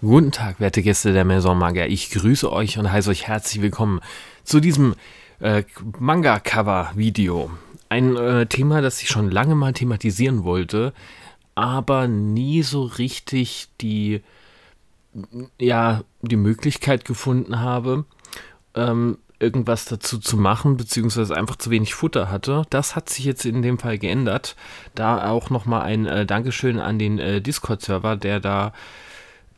Guten Tag, werte Gäste der Maison Manga. Ich grüße euch und heiße euch herzlich willkommen zu diesem äh, Manga-Cover-Video. Ein äh, Thema, das ich schon lange mal thematisieren wollte, aber nie so richtig die, ja, die Möglichkeit gefunden habe, ähm, irgendwas dazu zu machen, beziehungsweise einfach zu wenig Futter hatte. Das hat sich jetzt in dem Fall geändert. Da auch nochmal ein äh, Dankeschön an den äh, Discord-Server, der da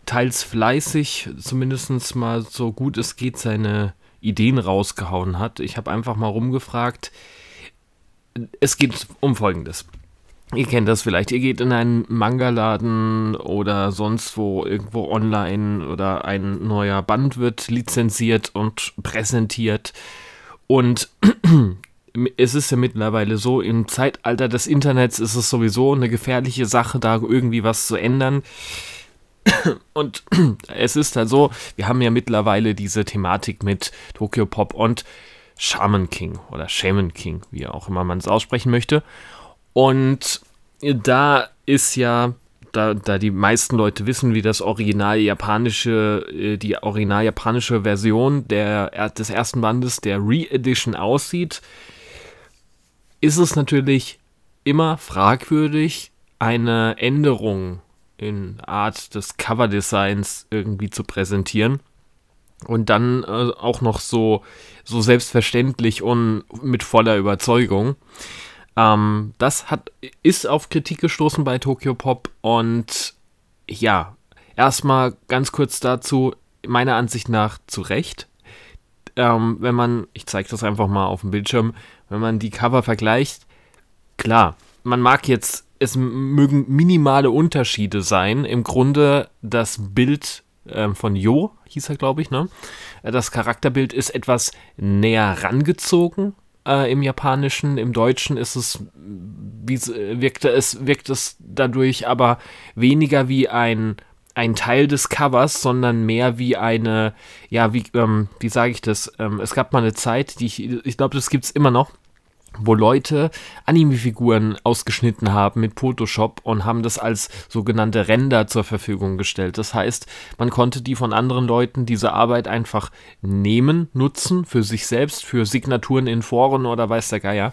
teils fleißig, zumindest mal so gut es geht, seine Ideen rausgehauen hat. Ich habe einfach mal rumgefragt. Es geht um Folgendes. Ihr kennt das vielleicht. Ihr geht in einen Manga-Laden oder sonst wo irgendwo online oder ein neuer Band wird lizenziert und präsentiert. Und es ist ja mittlerweile so, im Zeitalter des Internets ist es sowieso eine gefährliche Sache, da irgendwie was zu ändern. Und es ist halt so, wir haben ja mittlerweile diese Thematik mit Tokyo Pop und Shaman King oder Shaman King, wie auch immer man es aussprechen möchte. Und da ist ja, da, da die meisten Leute wissen, wie das original japanische, äh, die original japanische Version der, des ersten Bandes, der Re-Edition aussieht, ist es natürlich immer fragwürdig, eine Änderung zu in Art des Coverdesigns irgendwie zu präsentieren. Und dann äh, auch noch so, so selbstverständlich und mit voller Überzeugung. Ähm, das hat, ist auf Kritik gestoßen bei Tokyo Pop. Und ja, erstmal ganz kurz dazu, meiner Ansicht nach zu Recht. Ähm, wenn man, ich zeige das einfach mal auf dem Bildschirm, wenn man die Cover vergleicht, klar, man mag jetzt es mögen minimale Unterschiede sein. Im Grunde das Bild ähm, von Jo, hieß er, glaube ich, ne? Das Charakterbild ist etwas näher rangezogen äh, im Japanischen. Im Deutschen ist es, wie, wirkt es, wirkt es dadurch aber weniger wie ein ein Teil des Covers, sondern mehr wie eine, ja, wie, ähm, wie sage ich das? Ähm, es gab mal eine Zeit, die ich, ich glaube, das gibt es immer noch, wo Leute Anime-Figuren ausgeschnitten haben mit Photoshop und haben das als sogenannte Render zur Verfügung gestellt. Das heißt, man konnte die von anderen Leuten diese Arbeit einfach nehmen, nutzen für sich selbst, für Signaturen in Foren oder weiß der Geier,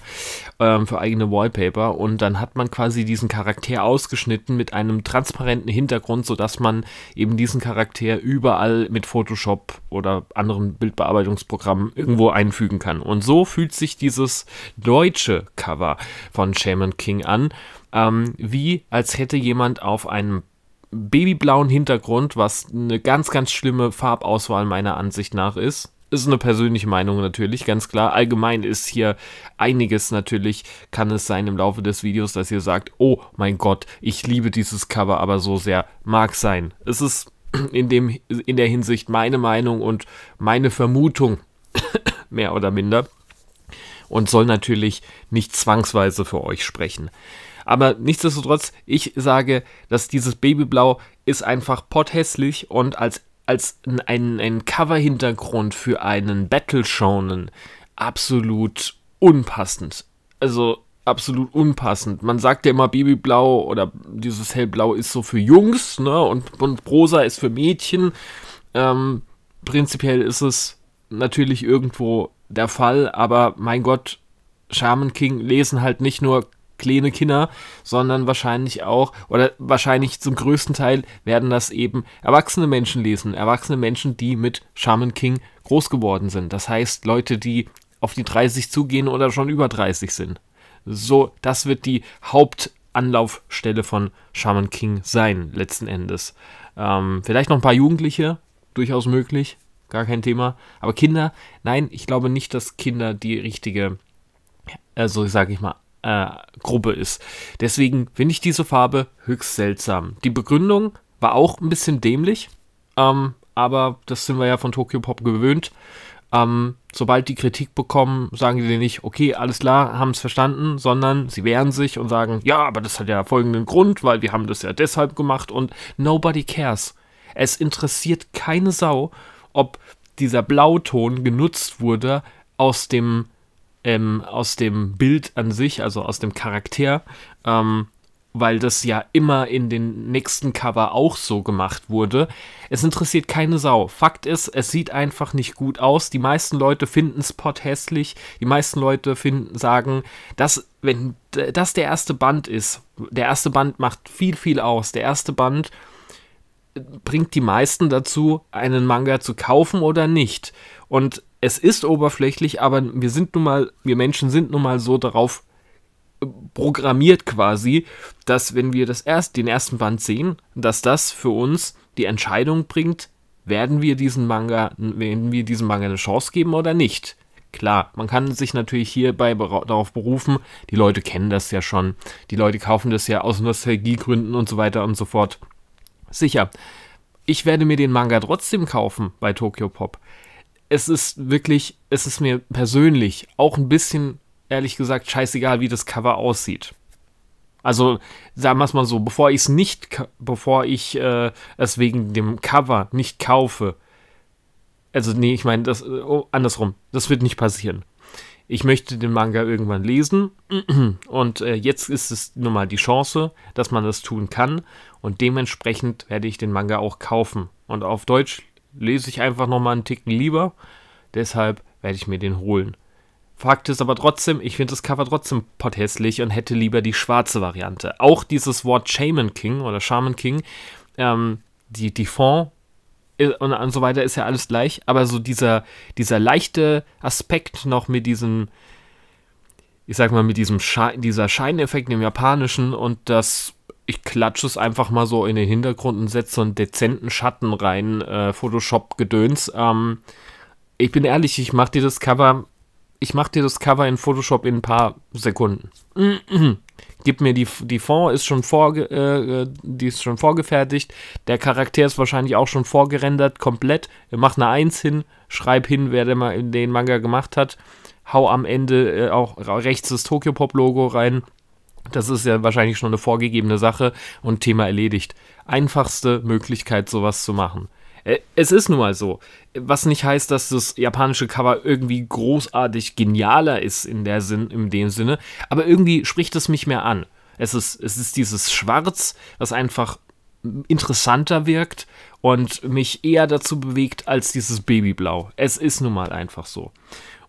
äh, für eigene Wallpaper. Und dann hat man quasi diesen Charakter ausgeschnitten mit einem transparenten Hintergrund, sodass man eben diesen Charakter überall mit Photoshop oder anderen Bildbearbeitungsprogrammen irgendwo einfügen kann. Und so fühlt sich dieses deutsche Cover von Shaman King an, ähm, wie als hätte jemand auf einem babyblauen Hintergrund, was eine ganz, ganz schlimme Farbauswahl meiner Ansicht nach ist. Ist eine persönliche Meinung natürlich, ganz klar. Allgemein ist hier einiges natürlich, kann es sein im Laufe des Videos, dass ihr sagt, oh mein Gott, ich liebe dieses Cover aber so sehr. Mag sein. Es ist in, dem, in der Hinsicht meine Meinung und meine Vermutung, mehr oder minder und soll natürlich nicht zwangsweise für euch sprechen. Aber nichtsdestotrotz, ich sage, dass dieses Babyblau ist einfach potthässlich und als, als ein, ein Cover-Hintergrund für einen Battle-Shonen absolut unpassend. Also absolut unpassend. Man sagt ja immer Babyblau oder dieses Hellblau ist so für Jungs, ne? Und, und Prosa ist für Mädchen. Ähm, prinzipiell ist es natürlich irgendwo der Fall, aber mein Gott, Shaman King lesen halt nicht nur kleine Kinder, sondern wahrscheinlich auch, oder wahrscheinlich zum größten Teil werden das eben erwachsene Menschen lesen. Erwachsene Menschen, die mit Shaman King groß geworden sind. Das heißt, Leute, die auf die 30 zugehen oder schon über 30 sind. So, das wird die Hauptanlaufstelle von Shaman King sein, letzten Endes. Ähm, vielleicht noch ein paar Jugendliche, durchaus möglich gar kein Thema. Aber Kinder, nein, ich glaube nicht, dass Kinder die richtige, also sage ich mal, äh, Gruppe ist. Deswegen finde ich diese Farbe höchst seltsam. Die Begründung war auch ein bisschen dämlich, ähm, aber das sind wir ja von Tokyo Pop gewöhnt. Ähm, sobald die Kritik bekommen, sagen die nicht, okay, alles klar, haben es verstanden, sondern sie wehren sich und sagen, ja, aber das hat ja folgenden Grund, weil wir haben das ja deshalb gemacht und nobody cares. Es interessiert keine Sau, ob dieser Blauton genutzt wurde aus dem, ähm, aus dem Bild an sich, also aus dem Charakter, ähm, weil das ja immer in den nächsten Cover auch so gemacht wurde. Es interessiert keine Sau. Fakt ist, es sieht einfach nicht gut aus. Die meisten Leute finden Spot hässlich. Die meisten Leute finden, sagen, dass, wenn das der erste Band ist, der erste Band macht viel, viel aus. Der erste Band bringt die meisten dazu, einen Manga zu kaufen oder nicht. Und es ist oberflächlich, aber wir sind nun mal, wir Menschen sind nun mal so darauf äh, programmiert quasi, dass wenn wir das erst, den ersten Band sehen, dass das für uns die Entscheidung bringt, werden wir diesen Manga, werden wir diesem Manga eine Chance geben oder nicht. Klar, man kann sich natürlich hierbei darauf berufen, die Leute kennen das ja schon, die Leute kaufen das ja aus Nostalgiegründen und so weiter und so fort. Sicher, ich werde mir den Manga trotzdem kaufen bei Tokyo Pop. Es ist wirklich, es ist mir persönlich auch ein bisschen, ehrlich gesagt, scheißegal, wie das Cover aussieht. Also sagen wir es mal so, bevor ich es nicht, bevor ich äh, es wegen dem Cover nicht kaufe, also nee, ich meine, das äh, andersrum, das wird nicht passieren ich möchte den Manga irgendwann lesen und äh, jetzt ist es nun mal die Chance, dass man das tun kann und dementsprechend werde ich den Manga auch kaufen. Und auf Deutsch lese ich einfach nochmal einen Ticken lieber, deshalb werde ich mir den holen. Fakt ist aber trotzdem, ich finde das Cover trotzdem potthässlich und hätte lieber die schwarze Variante. Auch dieses Wort Shaman King oder Shaman King, ähm, die, die Font und, und so weiter ist ja alles gleich, aber so dieser, dieser leichte Aspekt noch mit diesem, ich sag mal, mit diesem Schein, dieser Scheineffekt im Japanischen und das, ich klatsche es einfach mal so in den Hintergrund und setze so einen dezenten Schatten rein, äh, Photoshop-Gedöns. Ähm, ich bin ehrlich, ich mach dir das Cover, ich mach dir das Cover in Photoshop in ein paar Sekunden. Mm gib mir die, die Fond, ist schon, vorge äh, äh, die ist schon vorgefertigt, der Charakter ist wahrscheinlich auch schon vorgerendert, komplett, mach eine Eins hin, schreib hin, wer den, Manga gemacht hat, hau am Ende äh, auch rechts das Tokyopop-Logo rein, das ist ja wahrscheinlich schon eine vorgegebene Sache und Thema erledigt. Einfachste Möglichkeit, sowas zu machen. Äh, es ist nun mal so. Was nicht heißt, dass das japanische Cover irgendwie großartig genialer ist in, der Sinn, in dem Sinne, aber irgendwie spricht es mich mehr an. Es ist, es ist dieses Schwarz, was einfach interessanter wirkt und mich eher dazu bewegt als dieses Babyblau. Es ist nun mal einfach so.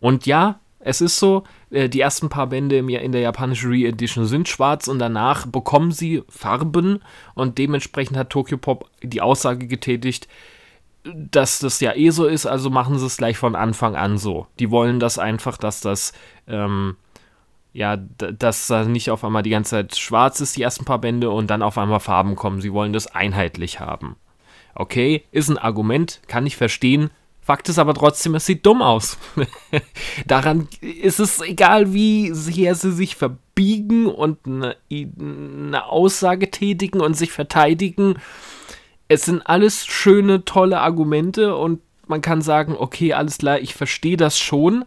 Und ja, es ist so, äh, die ersten paar Bände in der japanischen Re-Edition sind schwarz und danach bekommen sie Farben und dementsprechend hat Tokyo Pop die Aussage getätigt, dass das ja eh so ist, also machen sie es gleich von Anfang an so. Die wollen das einfach, dass das, ähm, ja, dass da nicht auf einmal die ganze Zeit schwarz ist, die ersten paar Bände, und dann auf einmal Farben kommen. Sie wollen das einheitlich haben. Okay, ist ein Argument, kann ich verstehen. Fakt ist aber trotzdem, es sieht dumm aus. Daran ist es egal, wie sehr sie sich verbiegen und eine, eine Aussage tätigen und sich verteidigen es sind alles schöne, tolle Argumente und man kann sagen, okay, alles klar, ich verstehe das schon.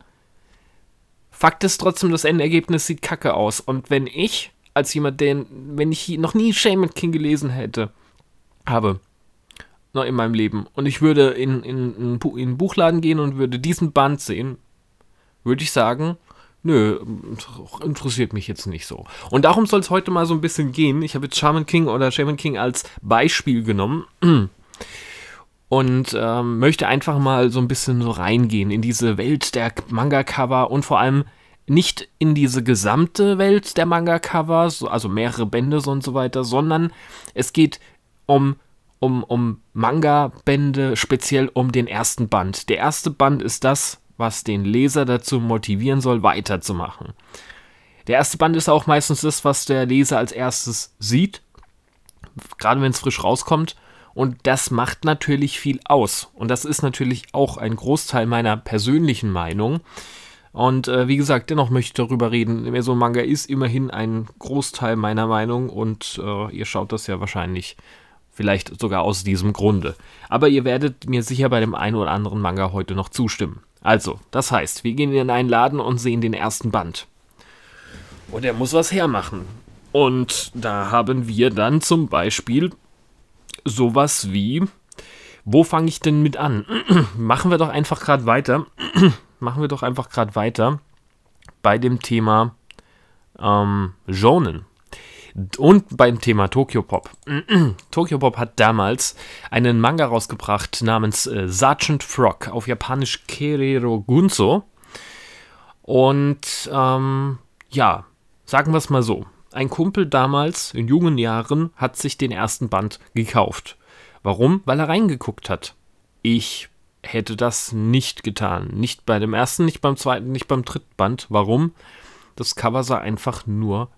Fakt ist trotzdem, das Endergebnis sieht kacke aus. Und wenn ich, als jemand, den, wenn ich noch nie Shame Shaman King gelesen hätte, habe, noch ne, in meinem Leben, und ich würde in, in, in, in einen Buchladen gehen und würde diesen Band sehen, würde ich sagen, nö, interessiert mich jetzt nicht so. Und darum soll es heute mal so ein bisschen gehen. Ich habe jetzt Shaman King oder Shaman King als Beispiel genommen. Und ähm, möchte einfach mal so ein bisschen so reingehen in diese Welt der Manga-Cover und vor allem nicht in diese gesamte Welt der Manga-Cover, also mehrere Bände und so weiter, sondern es geht um um, um Manga-Bände, speziell um den ersten Band. Der erste Band ist das, was den Leser dazu motivieren soll, weiterzumachen. Der erste Band ist auch meistens das, was der Leser als erstes sieht, gerade wenn es frisch rauskommt. Und das macht natürlich viel aus. Und das ist natürlich auch ein Großteil meiner persönlichen Meinung. Und äh, wie gesagt, dennoch möchte ich darüber reden. So ein Manga ist immerhin ein Großteil meiner Meinung und äh, ihr schaut das ja wahrscheinlich vielleicht sogar aus diesem Grunde. Aber ihr werdet mir sicher bei dem einen oder anderen Manga heute noch zustimmen. Also, das heißt, wir gehen in einen Laden und sehen den ersten Band. Und er muss was hermachen. Und da haben wir dann zum Beispiel sowas wie, wo fange ich denn mit an? Machen wir doch einfach gerade weiter. Machen wir doch einfach gerade weiter bei dem Thema ähm, Jonen. Und beim Thema Tokyo Pop. Tokyo Pop hat damals einen Manga rausgebracht namens äh, Sergeant Frog, auf Japanisch Kerero Gunzo. Und ähm, ja, sagen wir es mal so. Ein Kumpel damals, in jungen Jahren, hat sich den ersten Band gekauft. Warum? Weil er reingeguckt hat. Ich hätte das nicht getan. Nicht bei dem ersten, nicht beim zweiten, nicht beim dritten Band. Warum? Das Cover sah einfach nur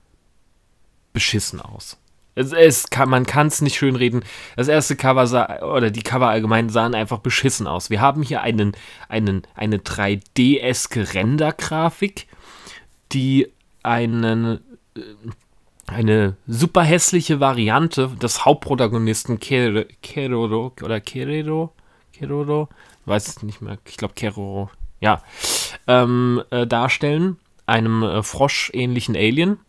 beschissen aus. Es, es kann, man kann es nicht schön reden. Das erste Cover sah, oder die Cover allgemein sahen einfach beschissen aus. Wir haben hier einen, einen, eine 3D-eske Render-Grafik, die einen, äh, eine super hässliche Variante des Hauptprotagonisten Ker Keroro oder Kerero, Keroro, weiß nicht mehr, ich glaube Keroro, ja, ähm, äh, darstellen, einem äh, Frosch-ähnlichen Alien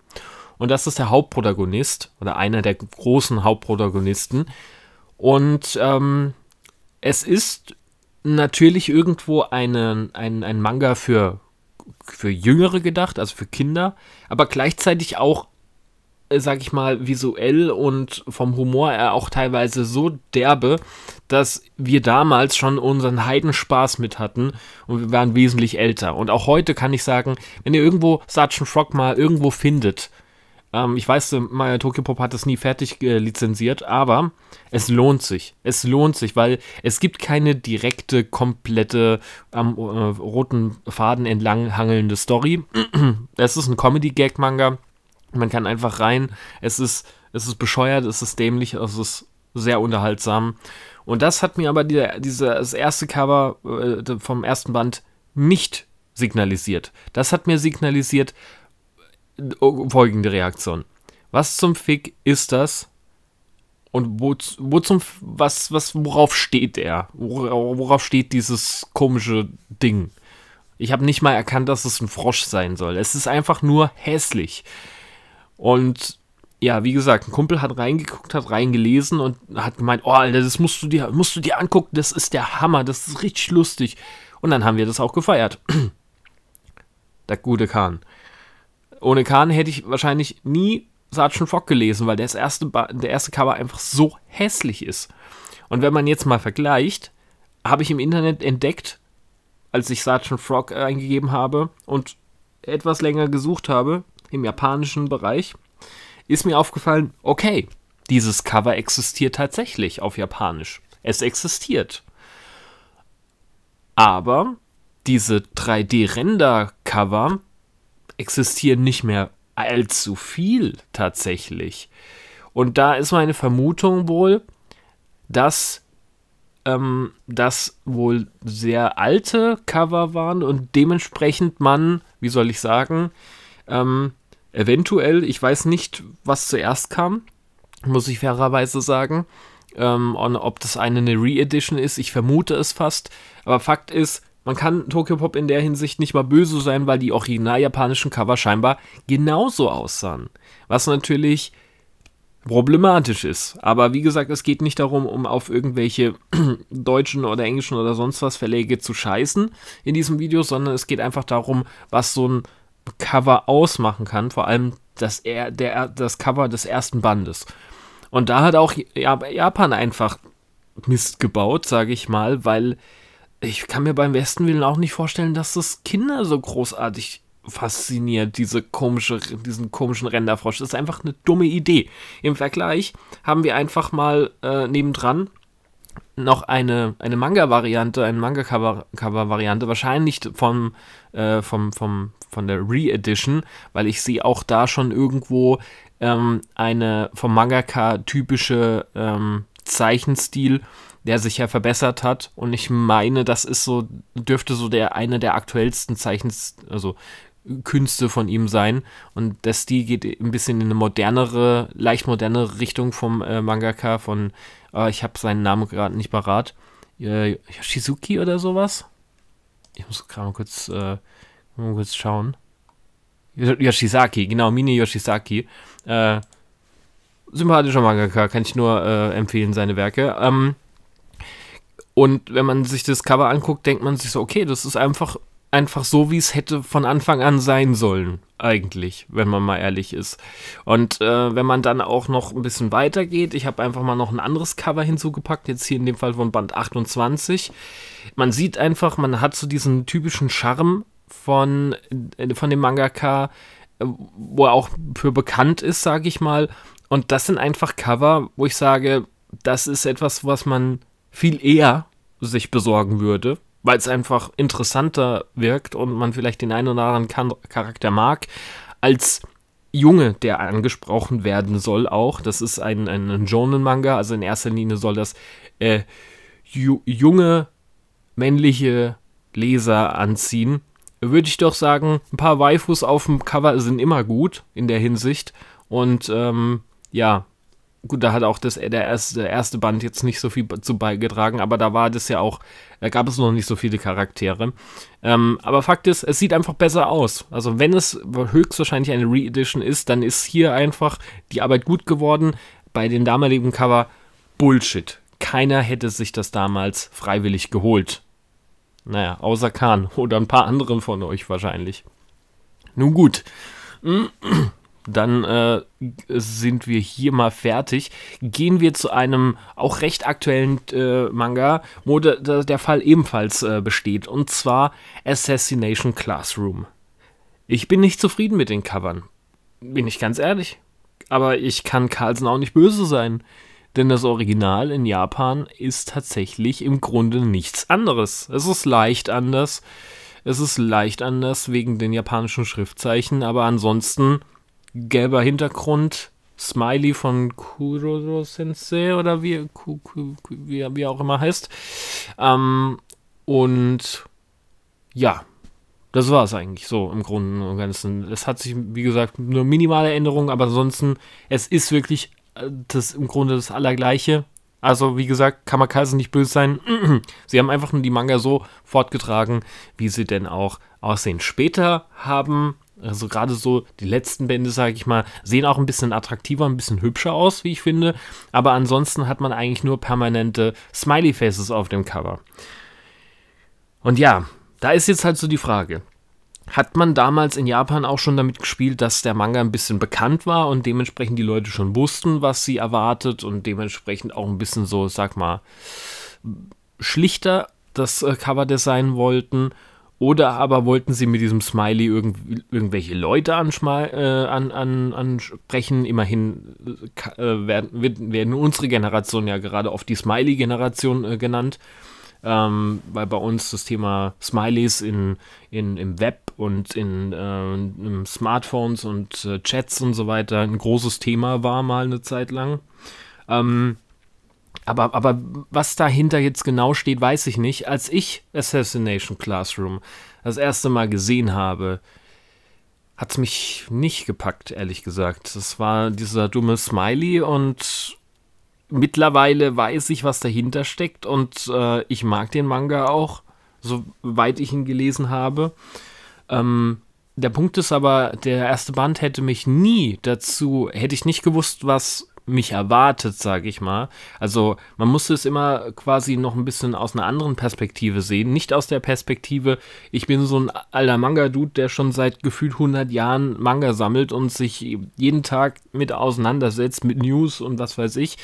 und das ist der Hauptprotagonist oder einer der großen Hauptprotagonisten. Und ähm, es ist natürlich irgendwo eine, ein, ein Manga für, für Jüngere gedacht, also für Kinder, aber gleichzeitig auch, äh, sag ich mal, visuell und vom Humor her auch teilweise so derbe, dass wir damals schon unseren Heidenspaß mit hatten und wir waren wesentlich älter. Und auch heute kann ich sagen, wenn ihr irgendwo Sergeant Frog mal irgendwo findet ähm, ich weiß, äh, Maya Tokyo Pop hat es nie fertig äh, lizenziert, aber es lohnt sich. Es lohnt sich, weil es gibt keine direkte, komplette am äh, roten Faden entlang hangelnde Story. es ist ein Comedy-Gag-Manga. Man kann einfach rein. Es ist, es ist bescheuert, es ist dämlich, es ist sehr unterhaltsam. Und das hat mir aber die, diese, das erste Cover äh, vom ersten Band nicht signalisiert. Das hat mir signalisiert, Oh, folgende Reaktion. Was zum Fick ist das? Und wo, wo zum, was, was, worauf steht er? Worauf steht dieses komische Ding? Ich habe nicht mal erkannt, dass es ein Frosch sein soll. Es ist einfach nur hässlich. Und ja, wie gesagt, ein Kumpel hat reingeguckt, hat reingelesen und hat gemeint, oh Alter, das musst du dir, musst du dir angucken, das ist der Hammer, das ist richtig lustig. Und dann haben wir das auch gefeiert. der gute Kahn ohne Kahn hätte ich wahrscheinlich nie Sergeant Rock gelesen, weil das erste, der erste Cover einfach so hässlich ist. Und wenn man jetzt mal vergleicht, habe ich im Internet entdeckt, als ich Sergeant Frog eingegeben habe und etwas länger gesucht habe, im japanischen Bereich, ist mir aufgefallen, okay, dieses Cover existiert tatsächlich auf Japanisch. Es existiert. Aber diese 3D-Render-Cover existieren nicht mehr allzu viel tatsächlich. Und da ist meine Vermutung wohl, dass ähm, das wohl sehr alte Cover waren und dementsprechend man, wie soll ich sagen, ähm, eventuell, ich weiß nicht, was zuerst kam, muss ich fairerweise sagen, ähm, ob das eine, eine Re-Edition ist, ich vermute es fast, aber Fakt ist, man kann Tokyo Pop in der Hinsicht nicht mal böse sein, weil die original japanischen Cover scheinbar genauso aussahen. Was natürlich problematisch ist. Aber wie gesagt, es geht nicht darum, um auf irgendwelche deutschen oder englischen oder sonst was Verlege zu scheißen in diesem Video, sondern es geht einfach darum, was so ein Cover ausmachen kann, vor allem das, er, der, das Cover des ersten Bandes. Und da hat auch Japan einfach Mist gebaut, sage ich mal, weil ich kann mir beim besten Willen auch nicht vorstellen, dass das Kinder so großartig fasziniert, diese komische, diesen komischen Renderfrosch. Das ist einfach eine dumme Idee. Im Vergleich haben wir einfach mal äh, nebendran noch eine, eine Manga-Variante, eine Manga-Cover-Variante, wahrscheinlich vom, äh, vom, vom, von der Re-Edition, weil ich sehe auch da schon irgendwo ähm, eine vom Mangaka typische ähm, Zeichenstil der sich ja verbessert hat. Und ich meine, das ist so, dürfte so der eine der aktuellsten Zeichens, also Künste von ihm sein. Und das Stil geht ein bisschen in eine modernere, leicht modernere Richtung vom äh, Mangaka von, äh, ich habe seinen Namen gerade nicht parat, äh, Shizuki oder sowas. Ich muss gerade mal kurz, äh, mal kurz schauen. Yoshisaki, genau, Mini Yoshisaki. Äh, sympathischer Mangaka, kann ich nur äh, empfehlen, seine Werke. Ähm, und wenn man sich das Cover anguckt, denkt man sich so, okay, das ist einfach, einfach so, wie es hätte von Anfang an sein sollen, eigentlich, wenn man mal ehrlich ist. Und äh, wenn man dann auch noch ein bisschen weiter geht, ich habe einfach mal noch ein anderes Cover hinzugepackt, jetzt hier in dem Fall von Band 28. Man sieht einfach, man hat so diesen typischen Charme von, äh, von dem Mangaka, äh, wo er auch für bekannt ist, sage ich mal. Und das sind einfach Cover, wo ich sage, das ist etwas, was man viel eher sich besorgen würde, weil es einfach interessanter wirkt und man vielleicht den einen oder anderen kan Charakter mag, als Junge, der angesprochen werden soll auch. Das ist ein, ein, ein Jonen-Manga, also in erster Linie soll das äh, ju junge männliche Leser anziehen. Würde ich doch sagen, ein paar Waifus auf dem Cover sind immer gut in der Hinsicht. Und ähm, ja, gut, da hat auch das, der, erste, der erste Band jetzt nicht so viel zu beigetragen, aber da war das ja auch, da gab es noch nicht so viele Charaktere. Ähm, aber Fakt ist, es sieht einfach besser aus. Also wenn es höchstwahrscheinlich eine Re-Edition ist, dann ist hier einfach die Arbeit gut geworden. Bei den damaligen Cover Bullshit. Keiner hätte sich das damals freiwillig geholt. Naja, außer Khan oder ein paar anderen von euch wahrscheinlich. Nun gut dann äh, sind wir hier mal fertig. Gehen wir zu einem auch recht aktuellen äh, Manga, wo de, der Fall ebenfalls äh, besteht, und zwar Assassination Classroom. Ich bin nicht zufrieden mit den Covern, bin ich ganz ehrlich. Aber ich kann Carlsen auch nicht böse sein, denn das Original in Japan ist tatsächlich im Grunde nichts anderes. Es ist leicht anders. Es ist leicht anders wegen den japanischen Schriftzeichen, aber ansonsten gelber Hintergrund, Smiley von Kuroro Sensei oder wie, ku, ku, wie, wie auch immer heißt. Ähm, und ja, das war es eigentlich so im Grunde und Ganzen. Es hat sich, wie gesagt, nur minimale Änderungen, aber ansonsten, es ist wirklich äh, das im Grunde das Allergleiche. Also, wie gesagt, kann Kamikaze nicht böse sein. sie haben einfach nur die Manga so fortgetragen, wie sie denn auch aussehen. Später haben also gerade so die letzten Bände, sage ich mal, sehen auch ein bisschen attraktiver, ein bisschen hübscher aus, wie ich finde. Aber ansonsten hat man eigentlich nur permanente Smiley-Faces auf dem Cover. Und ja, da ist jetzt halt so die Frage. Hat man damals in Japan auch schon damit gespielt, dass der Manga ein bisschen bekannt war und dementsprechend die Leute schon wussten, was sie erwartet und dementsprechend auch ein bisschen so, sag mal, schlichter das äh, Cover designen wollten? Oder aber wollten sie mit diesem Smiley irgend, irgendwelche Leute anschmal, äh, an, an, ansprechen? Immerhin äh, äh werden, werden, unsere Generation ja gerade oft die Smiley-Generation äh, genannt, ähm, weil bei uns das Thema Smileys in, in, im Web und in, äh, in Smartphones und äh, Chats und so weiter ein großes Thema war mal eine Zeit lang. Ähm, aber, aber was dahinter jetzt genau steht, weiß ich nicht. Als ich Assassination Classroom das erste Mal gesehen habe, hat es mich nicht gepackt, ehrlich gesagt. Das war dieser dumme Smiley und mittlerweile weiß ich, was dahinter steckt und äh, ich mag den Manga auch, soweit ich ihn gelesen habe. Ähm, der Punkt ist aber, der erste Band hätte mich nie dazu, hätte ich nicht gewusst, was mich erwartet, sage ich mal. Also man musste es immer quasi noch ein bisschen aus einer anderen Perspektive sehen. Nicht aus der Perspektive, ich bin so ein alter Manga-Dude, der schon seit gefühlt 100 Jahren Manga sammelt und sich jeden Tag mit auseinandersetzt, mit News und was weiß ich,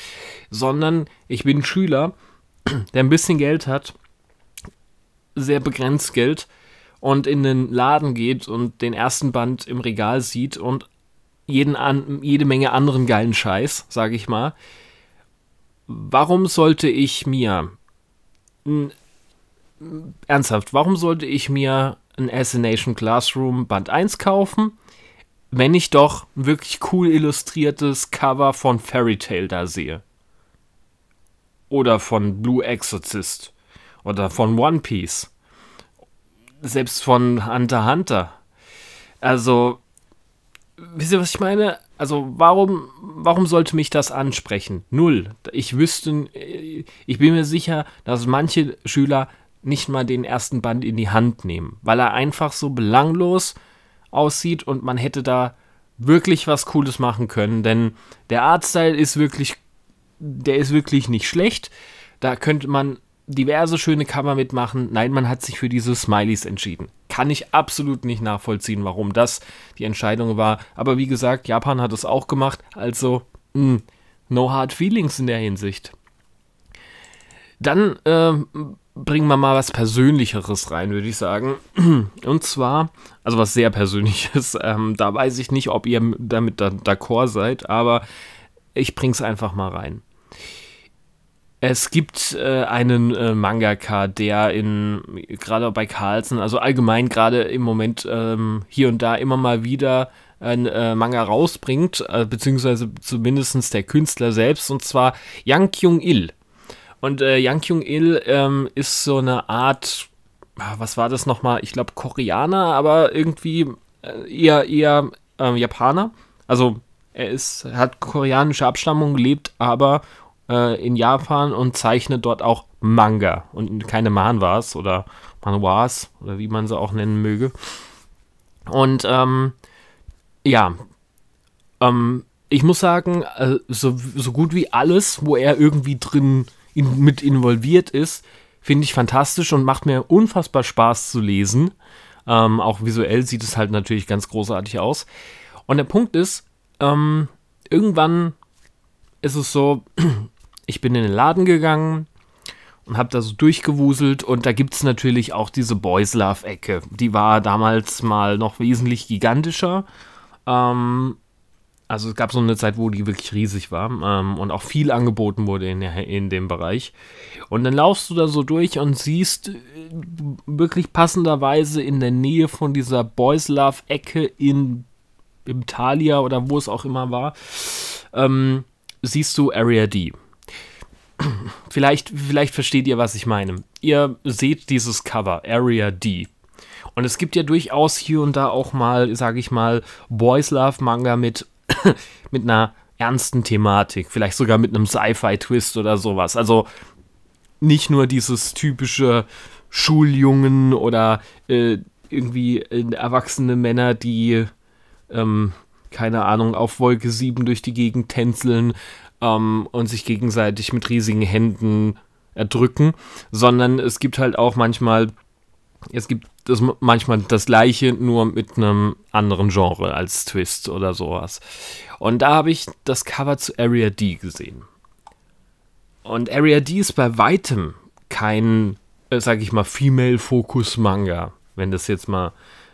sondern ich bin Schüler, der ein bisschen Geld hat, sehr begrenzt Geld und in den Laden geht und den ersten Band im Regal sieht und jeden an, jede Menge anderen geilen Scheiß, sage ich mal. Warum sollte ich mir ernsthaft, warum sollte ich mir ein Assassination Classroom Band 1 kaufen, wenn ich doch ein wirklich cool illustriertes Cover von Fairy Tale da sehe? Oder von Blue Exorcist. Oder von One Piece. Selbst von Hunter Hunter. Also, wisst ihr, was ich meine? Also warum, warum sollte mich das ansprechen? Null. Ich wüsste, äh, ich bin mir sicher, dass manche Schüler nicht mal den ersten Band in die Hand nehmen, weil er einfach so belanglos aussieht und man hätte da wirklich was Cooles machen können, denn der Artstyle ist wirklich, der ist wirklich nicht schlecht. Da könnte man diverse schöne Cover mitmachen. Nein, man hat sich für diese Smileys entschieden. Kann ich absolut nicht nachvollziehen, warum das die Entscheidung war. Aber wie gesagt, Japan hat es auch gemacht. Also, mh, hm, no hard feelings in der Hinsicht. Dann äh, bringen wir mal was Persönlicheres rein, würde ich sagen. Und zwar, also was sehr Persönliches. Ähm, da weiß ich nicht, ob ihr damit d'accord seid, aber ich bring's einfach mal rein. Es gibt äh, einen äh, Mangaka, der in gerade bei Carlsen, also allgemein gerade im Moment ähm, hier und da immer mal wieder ein äh, Manga rausbringt, äh, beziehungsweise zumindest der Künstler selbst, und zwar Yang Kyung Il. Und äh, Yang Kyung Il ähm, ist so eine Art, ah, was war das nochmal? Ich glaube Koreaner, aber irgendwie äh, eher, eher ähm, Japaner. Also er ist, hat koreanische Abstammung, lebt aber äh, in Japan und zeichne dort auch Manga und keine Manwas oder Manwas oder wie man sie auch nennen möge. Und ähm, ja, ähm, ich muss sagen, äh, so, so gut wie alles, wo er irgendwie drin in, mit involviert ist, finde ich fantastisch und macht mir unfassbar Spaß zu lesen. Ähm, auch visuell sieht es halt natürlich ganz großartig aus. Und der Punkt ist, ähm, irgendwann ist es so, ich bin in den Laden gegangen und habe da so durchgewuselt und da gibt es natürlich auch diese Boys Love Ecke. Die war damals mal noch wesentlich gigantischer. Ähm, also es gab so eine Zeit, wo die wirklich riesig war ähm, und auch viel angeboten wurde in, der, in dem Bereich. Und dann laufst du da so durch und siehst äh, wirklich passenderweise in der Nähe von dieser Boys Love Ecke in im Thalia oder wo es auch immer war, ähm, siehst du Area D vielleicht, vielleicht versteht ihr, was ich meine. Ihr seht dieses Cover, Area D. Und es gibt ja durchaus hier und da auch mal, sage ich mal, Boys Love Manga mit, mit einer ernsten Thematik, vielleicht sogar mit einem Sci-Fi-Twist oder sowas. Also nicht nur dieses typische Schuljungen oder äh, irgendwie äh, erwachsene Männer, die, ähm, keine Ahnung, auf Wolke 7 durch die Gegend tänzeln, ähm, und sich gegenseitig mit riesigen Händen erdrücken, sondern es gibt halt auch manchmal, es gibt das, manchmal das gleiche, nur mit einem anderen Genre als Twist oder sowas. Und da habe ich das Cover zu Area D gesehen. Und Area D ist bei weitem kein, äh, sag ich mal, Female-Focus-Manga, wenn das jetzt mal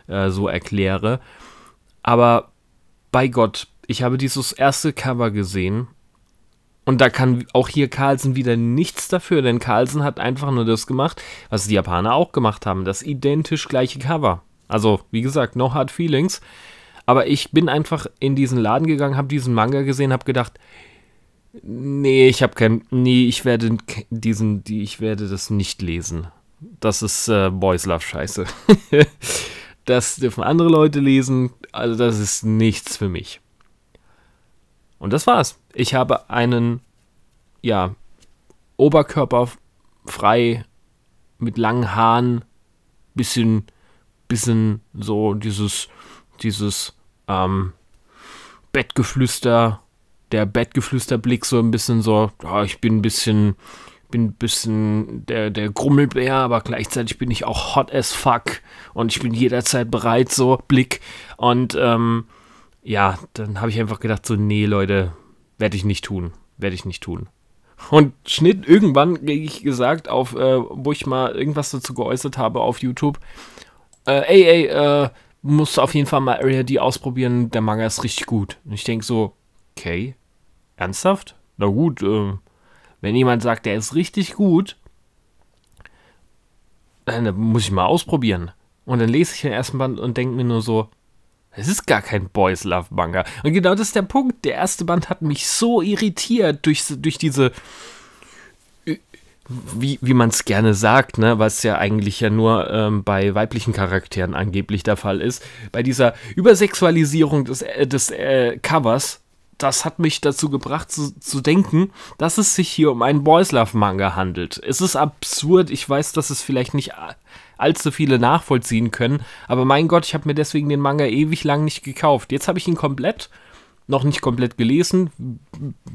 äh, so erkläre. Aber bei Gott, ich habe dieses erste Cover gesehen und da kann auch hier Carlsen wieder nichts dafür, denn Carlsen hat einfach nur das gemacht, was die Japaner auch gemacht haben, das identisch gleiche Cover. Also, wie gesagt, no hard feelings. Aber ich bin einfach in diesen Laden gegangen, habe diesen Manga gesehen, habe gedacht, nee, ich habe kein, nee, ich werde diesen, die, ich werde das nicht lesen. Das ist äh, Boys Love Scheiße. das dürfen andere Leute lesen. Also das ist nichts für mich. Und das war's. Ich habe einen, ja, Oberkörper frei mit langen Haaren, bisschen, bisschen so dieses, dieses ähm, Bettgeflüster, der Bettgeflüsterblick so ein bisschen so, oh, ich bin ein bisschen, bin ein bisschen der, der Grummelbär, aber gleichzeitig bin ich auch hot as fuck und ich bin jederzeit bereit, so Blick. Und ähm, ja, dann habe ich einfach gedacht, so, nee, Leute, werde ich nicht tun. Werde ich nicht tun. Und Schnitt irgendwann, wie ich gesagt, auf, äh, wo ich mal irgendwas dazu geäußert habe auf YouTube, äh, ey, ey, äh, musst du auf jeden Fall mal Area D ausprobieren, der Manga ist richtig gut. Und ich denke so, okay, ernsthaft? Na gut, äh, wenn jemand sagt, der ist richtig gut, dann muss ich mal ausprobieren. Und dann lese ich den ersten Band und denke mir nur so, es ist gar kein Boys Love Manga. Und genau das ist der Punkt. Der erste Band hat mich so irritiert durch, durch diese, wie, wie man es gerne sagt, ne, was ja eigentlich ja nur ähm, bei weiblichen Charakteren angeblich der Fall ist, bei dieser Übersexualisierung des, äh, des äh, Covers das hat mich dazu gebracht zu, zu, denken, dass es sich hier um einen Boys Love Manga handelt. Es ist absurd, ich weiß, dass es vielleicht nicht allzu viele nachvollziehen können, aber mein Gott, ich habe mir deswegen den Manga ewig lang nicht gekauft. Jetzt habe ich ihn komplett, noch nicht komplett gelesen,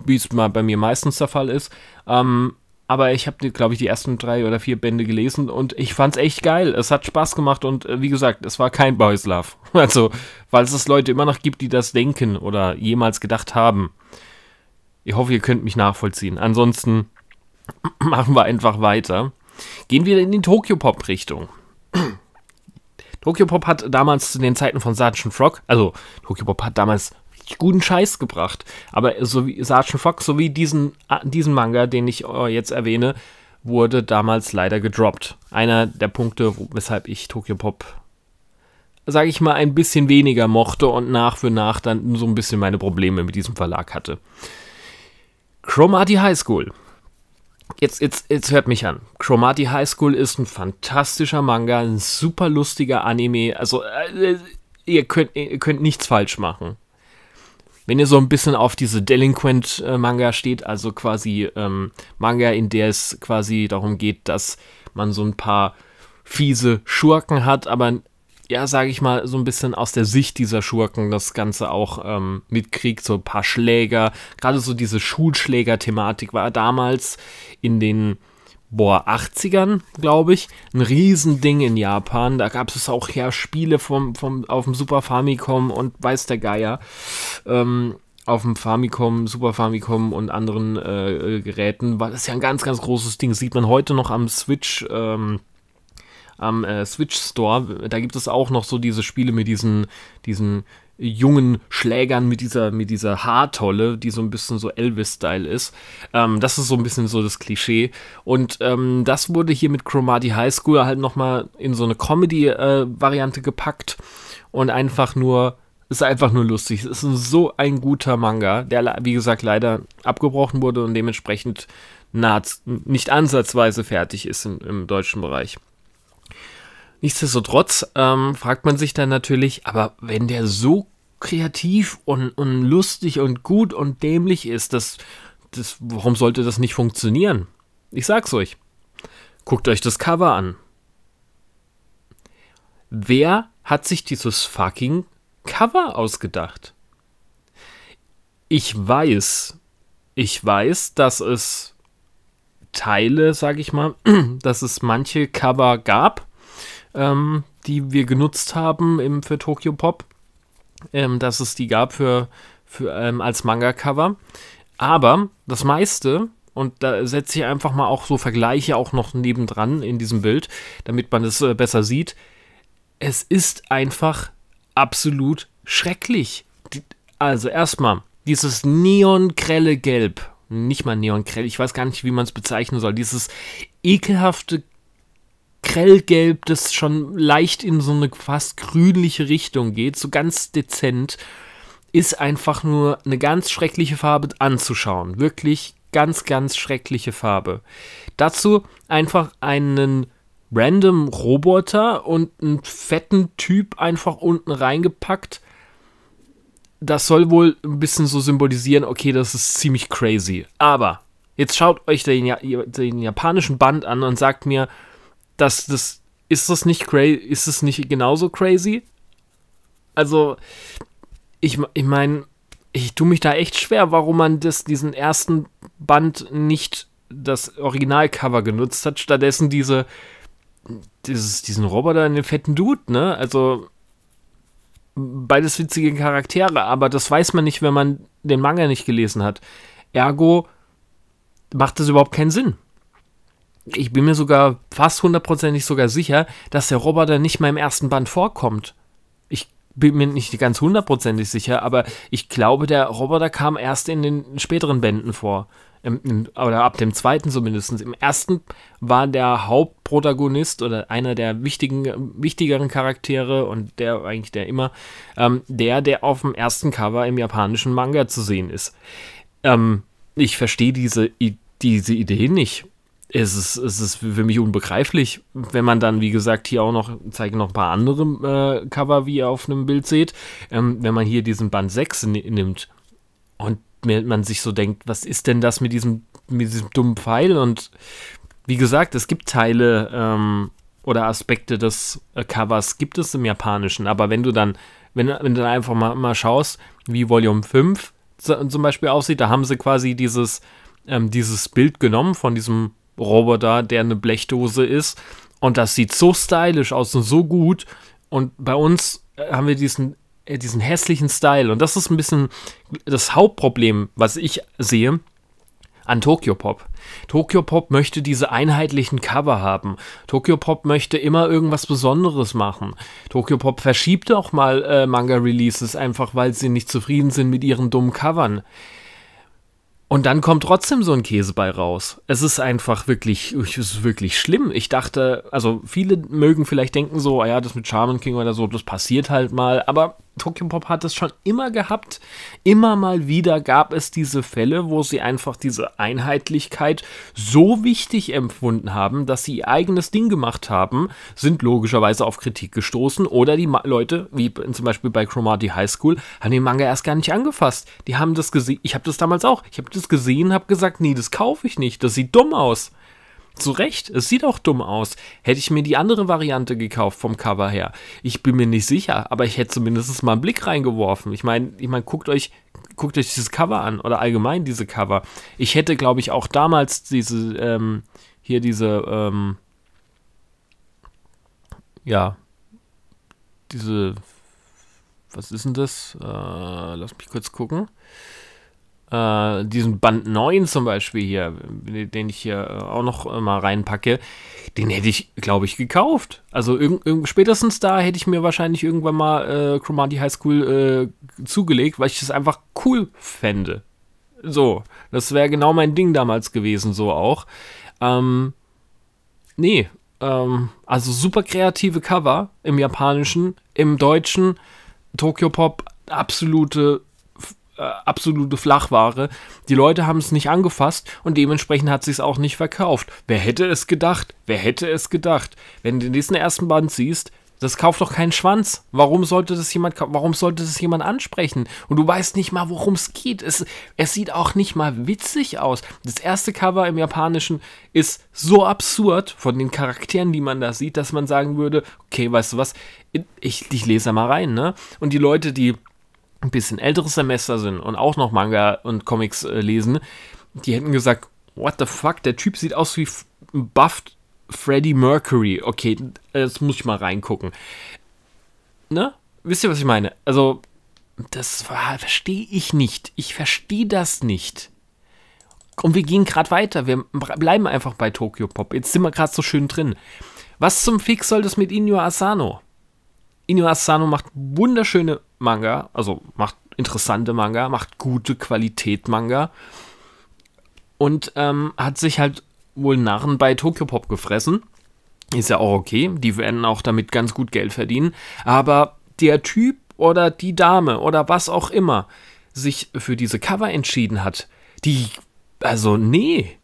wie es mal bei mir meistens der Fall ist, ähm, aber ich habe, glaube ich, die ersten drei oder vier Bände gelesen und ich fand es echt geil. Es hat Spaß gemacht und äh, wie gesagt, es war kein Boys Love. Also, weil es Leute immer noch gibt, die das denken oder jemals gedacht haben. Ich hoffe, ihr könnt mich nachvollziehen. Ansonsten machen wir einfach weiter. Gehen wir in die tokyopop richtung Tokyo hat damals zu den Zeiten von Sergeant Frog, also Tokyo hat damals richtig guten Scheiß gebracht. Aber so wie Sergeant Fox, sowie diesen, ah, diesen Manga, den ich oh, jetzt erwähne, wurde damals leider gedroppt. Einer der Punkte, weshalb ich Tokyo Pop, sage ich mal, ein bisschen weniger mochte und nach für nach dann so ein bisschen meine Probleme mit diesem Verlag hatte. Chromati High School. Jetzt, jetzt, jetzt hört mich an. Chromati High School ist ein fantastischer Manga, ein super lustiger Anime. Also, äh, ihr, könnt, ihr könnt nichts falsch machen wenn ihr so ein bisschen auf diese Delinquent-Manga steht, also quasi ähm, Manga, in der es quasi darum geht, dass man so ein paar fiese Schurken hat, aber ja, sage ich mal, so ein bisschen aus der Sicht dieser Schurken das Ganze auch ähm, mitkriegt, so ein paar Schläger, gerade so diese Schulschläger-Thematik war damals in den boah, 80ern, glaube ich, ein Riesending in Japan. Da gab es auch ja Spiele vom, vom, auf dem Super Famicom und weiß der Geier. Ähm, auf dem Famicom, Super Famicom und anderen äh, äh Geräten war das ja ein ganz, ganz großes Ding. Das sieht man heute noch am Switch. Ähm, am äh, Switch Store, da gibt es auch noch so diese Spiele mit diesen, diesen jungen Schlägern mit dieser, mit dieser Haartolle, die so ein bisschen so Elvis-Style ist. Ähm, das ist so ein bisschen so das Klischee. Und ähm, das wurde hier mit Chromati High School halt nochmal in so eine Comedy-Variante äh, gepackt und einfach nur, ist einfach nur lustig. Es ist so ein guter Manga, der, wie gesagt, leider abgebrochen wurde und dementsprechend nahezu, nicht ansatzweise fertig ist im, im deutschen Bereich. Nichtsdestotrotz ähm, fragt man sich dann natürlich, aber wenn der so kreativ und, und lustig und gut und dämlich ist, das, das, warum sollte das nicht funktionieren? Ich sag's euch. Guckt euch das Cover an. Wer hat sich dieses fucking Cover ausgedacht? Ich weiß, ich weiß, dass es Teile, sag ich mal, dass es manche Cover gab, ähm, die wir genutzt haben im, für Tokyo Pop, ähm, dass es die gab für, für, ähm, als Manga-Cover. Aber das meiste, und da setze ich einfach mal auch so Vergleiche auch noch nebendran in diesem Bild, damit man es äh, besser sieht, es ist einfach absolut schrecklich. Die, also erstmal, dieses neongrelle Gelb, nicht mal neongrell, ich weiß gar nicht, wie man es bezeichnen soll, dieses ekelhafte grellgelb, das schon leicht in so eine fast grünliche Richtung geht, so ganz dezent, ist einfach nur eine ganz schreckliche Farbe anzuschauen. Wirklich ganz, ganz schreckliche Farbe. Dazu einfach einen random Roboter und einen fetten Typ einfach unten reingepackt. Das soll wohl ein bisschen so symbolisieren, okay, das ist ziemlich crazy. Aber jetzt schaut euch den, den japanischen Band an und sagt mir, das, das ist das nicht crazy, ist es nicht genauso crazy? Also, ich, ich meine, ich tue mich da echt schwer, warum man das, diesen ersten Band nicht das Originalcover genutzt hat, stattdessen diese, dieses, diesen Roboter in den fetten Dude, ne? Also, beides witzige Charaktere, aber das weiß man nicht, wenn man den Manga nicht gelesen hat. Ergo macht das überhaupt keinen Sinn ich bin mir sogar fast hundertprozentig sogar sicher, dass der Roboter nicht mal im ersten Band vorkommt. Ich bin mir nicht ganz hundertprozentig sicher, aber ich glaube, der Roboter kam erst in den späteren Bänden vor. Im, im, oder ab dem zweiten zumindest. Im ersten war der Hauptprotagonist oder einer der wichtigen, wichtigeren Charaktere und der eigentlich der immer, ähm, der, der auf dem ersten Cover im japanischen Manga zu sehen ist. Ähm, ich verstehe diese, diese Idee nicht es ist, es für mich unbegreiflich, wenn man dann, wie gesagt, hier auch noch, zeige noch ein paar andere äh, Cover, wie ihr auf einem Bild seht, ähm, wenn man hier diesen Band 6 nimmt und man sich so denkt, was ist denn das mit diesem, mit diesem dummen Pfeil? Und wie gesagt, es gibt Teile ähm, oder Aspekte des äh, Covers, gibt es im Japanischen, aber wenn du dann, wenn, wenn du dann einfach mal, mal schaust, wie Volume 5 zum Beispiel aussieht, da haben sie quasi dieses, ähm, dieses Bild genommen von diesem Roboter, der eine Blechdose ist. Und das sieht so stylisch aus und so gut. Und bei uns äh, haben wir diesen, äh, diesen hässlichen Style. Und das ist ein bisschen das Hauptproblem, was ich sehe an Tokyo Pop. Tokyo Pop möchte diese einheitlichen Cover haben. Tokyo Pop möchte immer irgendwas Besonderes machen. Tokyo Pop verschiebt auch mal äh, Manga-Releases einfach, weil sie nicht zufrieden sind mit ihren dummen Covern. Und dann kommt trotzdem so ein Käse raus. Es ist einfach wirklich, es ist wirklich schlimm. Ich dachte, also viele mögen vielleicht denken so, ah ja, das mit Shaman King oder so, das passiert halt mal, aber Tokyo Pop hat es schon immer gehabt. Immer mal wieder gab es diese Fälle, wo sie einfach diese Einheitlichkeit so wichtig empfunden haben, dass sie ihr eigenes Ding gemacht haben, sind logischerweise auf Kritik gestoßen oder die Ma Leute, wie zum Beispiel bei Chromati High School, haben den Manga erst gar nicht angefasst. Die haben das gesehen, ich habe das damals auch, ich habe das gesehen, habe gesagt, nee, das kaufe ich nicht, das sieht dumm aus. Zu Recht, es sieht auch dumm aus. Hätte ich mir die andere Variante gekauft vom Cover her. Ich bin mir nicht sicher, aber ich hätte zumindest mal einen Blick reingeworfen. Ich meine, ich mein, guckt euch, guckt euch dieses Cover an oder allgemein diese Cover. Ich hätte, glaube ich, auch damals diese, ähm, hier diese, ähm, ja, diese, was ist denn das? Äh, lass mich kurz gucken äh, diesen Band 9 zum Beispiel hier, den ich hier äh, auch noch mal reinpacke, den hätte ich, glaube ich, gekauft. Also spätestens da hätte ich mir wahrscheinlich irgendwann mal äh, Cromarty High School äh, zugelegt, weil ich das einfach cool fände. So, das wäre genau mein Ding damals gewesen, so auch. Ähm, nee, ähm, also super kreative Cover im Japanischen, im Deutschen, Tokyo Pop, absolute äh, absolute Flachware. Die Leute haben es nicht angefasst und dementsprechend hat sich es auch nicht verkauft. Wer hätte es gedacht? Wer hätte es gedacht? Wenn du diesen ersten Band siehst, das kauft doch keinen Schwanz. Warum sollte das jemand, warum sollte das jemand ansprechen? Und du weißt nicht mal, worum es geht. Es, sieht auch nicht mal witzig aus. Das erste Cover im Japanischen ist so absurd von den Charakteren, die man da sieht, dass man sagen würde, okay, weißt du was, ich, ich lese da mal rein, ne? Und die Leute, die ein bisschen älteres Semester sind und auch noch Manga und Comics äh, lesen, die hätten gesagt, what the fuck, der Typ sieht aus wie buffed Freddie Mercury. Okay, jetzt muss ich mal reingucken. Ne? Wisst ihr, was ich meine? Also, das verstehe ich nicht. Ich verstehe das nicht. Und wir gehen gerade weiter. Wir bleiben einfach bei Tokyo Pop. Jetzt sind wir gerade so schön drin. Was zum Fix soll das mit Inyo Asano? Inuasano macht wunderschöne Manga, also macht interessante Manga, macht gute Qualität Manga und ähm, hat sich halt wohl Narren bei Tokyo Pop gefressen. Ist ja auch okay, die werden auch damit ganz gut Geld verdienen, aber der Typ oder die Dame oder was auch immer sich für diese Cover entschieden hat, die, also nee,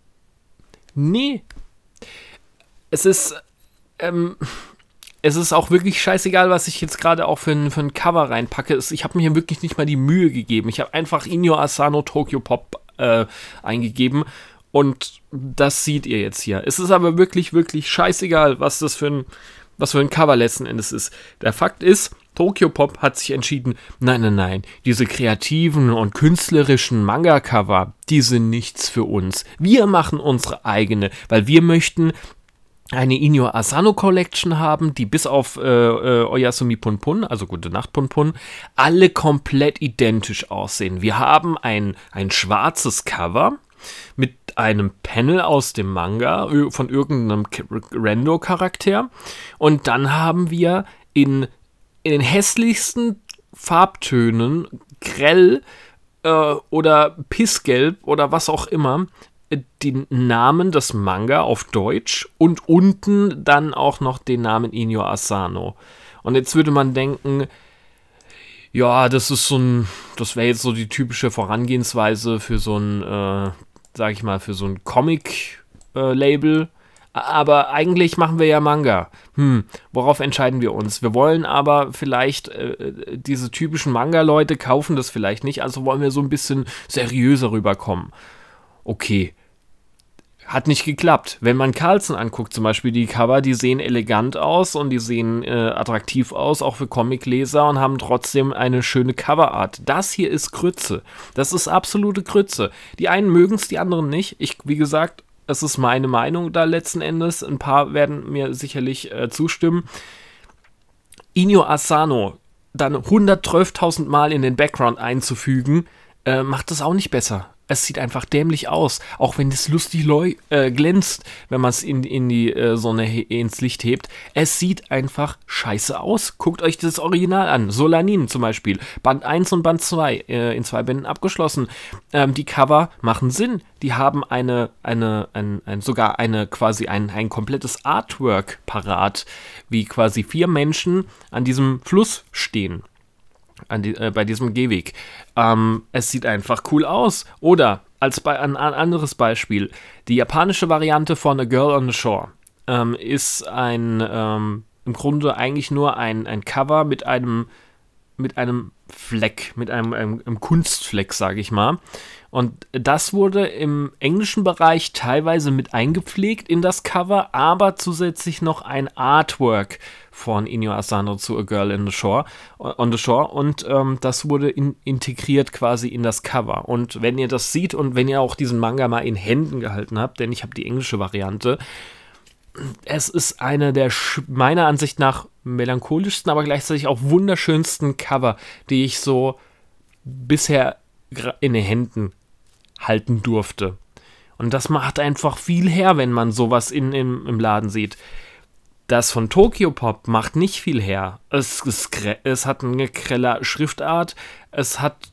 nee, es ist, ähm, es ist auch wirklich scheißegal, was ich jetzt gerade auch für ein, für ein Cover reinpacke. Ich habe mir wirklich nicht mal die Mühe gegeben. Ich habe einfach Inyo Asano Tokyo Pop äh, eingegeben und das seht ihr jetzt hier. Es ist aber wirklich, wirklich scheißegal, was das für ein, was für ein Cover letzten Endes ist. Der Fakt ist, Tokyo Pop hat sich entschieden, nein, nein, nein, diese kreativen und künstlerischen Manga-Cover, die sind nichts für uns. Wir machen unsere eigene, weil wir möchten, eine Inyo Asano Collection haben, die bis auf äh, äh, Oyasumi Punpun, also Gute Nacht Punpun, alle komplett identisch aussehen. Wir haben ein, ein schwarzes Cover mit einem Panel aus dem Manga äh, von irgendeinem rando charakter und dann haben wir in, in den hässlichsten Farbtönen grell äh, oder pissgelb oder was auch immer den Namen des Manga auf Deutsch und unten dann auch noch den Namen Inyo Asano. Und jetzt würde man denken, ja, das ist so ein, das wäre jetzt so die typische Vorangehensweise für so ein, äh, sag ich mal, für so ein Comic-Label. Äh, aber eigentlich machen wir ja Manga. Hm, worauf entscheiden wir uns? Wir wollen aber vielleicht, äh, äh, diese typischen Manga-Leute kaufen das vielleicht nicht, also wollen wir so ein bisschen seriöser rüberkommen. Okay, hat nicht geklappt. Wenn man Carlsen anguckt, zum Beispiel die Cover, die sehen elegant aus und die sehen äh, attraktiv aus, auch für Comicleser und haben trotzdem eine schöne Coverart. Das hier ist Krütze. Das ist absolute Krütze. Die einen mögen es, die anderen nicht. Ich, wie gesagt, es ist meine Meinung da letzten Endes. Ein paar werden mir sicherlich äh, zustimmen. Inyo Asano dann 112.000 Mal in den Background einzufügen, äh, macht das auch nicht besser es sieht einfach dämlich aus, auch wenn es lustig äh, glänzt, wenn man es in, in die äh, Sonne ins Licht hebt. Es sieht einfach scheiße aus. Guckt euch das Original an. Solanin zum Beispiel. Band 1 und Band 2 äh, in zwei Bänden abgeschlossen. Ähm, die Cover machen Sinn. Die haben eine, eine, ein, ein, sogar eine quasi ein, ein komplettes Artwork parat, wie quasi vier Menschen an diesem Fluss stehen die, äh, bei diesem Gehweg. Ähm, es sieht einfach cool aus. Oder als bei, ein, ein, anderes Beispiel, die japanische Variante von A Girl on the Shore ähm, ist ein, ähm, im Grunde eigentlich nur ein, ein Cover mit einem, mit einem Fleck, mit einem, einem, einem Kunstfleck, sage ich mal. Und das wurde im englischen Bereich teilweise mit eingepflegt in das Cover, aber zusätzlich noch ein Artwork von Inyo Asano zu A Girl in the Shore, on the Shore. Und ähm, das wurde in, integriert quasi in das Cover. Und wenn ihr das seht und wenn ihr auch diesen Manga mal in Händen gehalten habt, denn ich habe die englische Variante, es ist eine der meiner Ansicht nach melancholischsten, aber gleichzeitig auch wunderschönsten Cover, die ich so bisher in den Händen halten durfte. Und das macht einfach viel her, wenn man sowas in, im, im Laden sieht. Das von Tokyo Pop macht nicht viel her. Es, es, es hat eine greller Schriftart. Es hat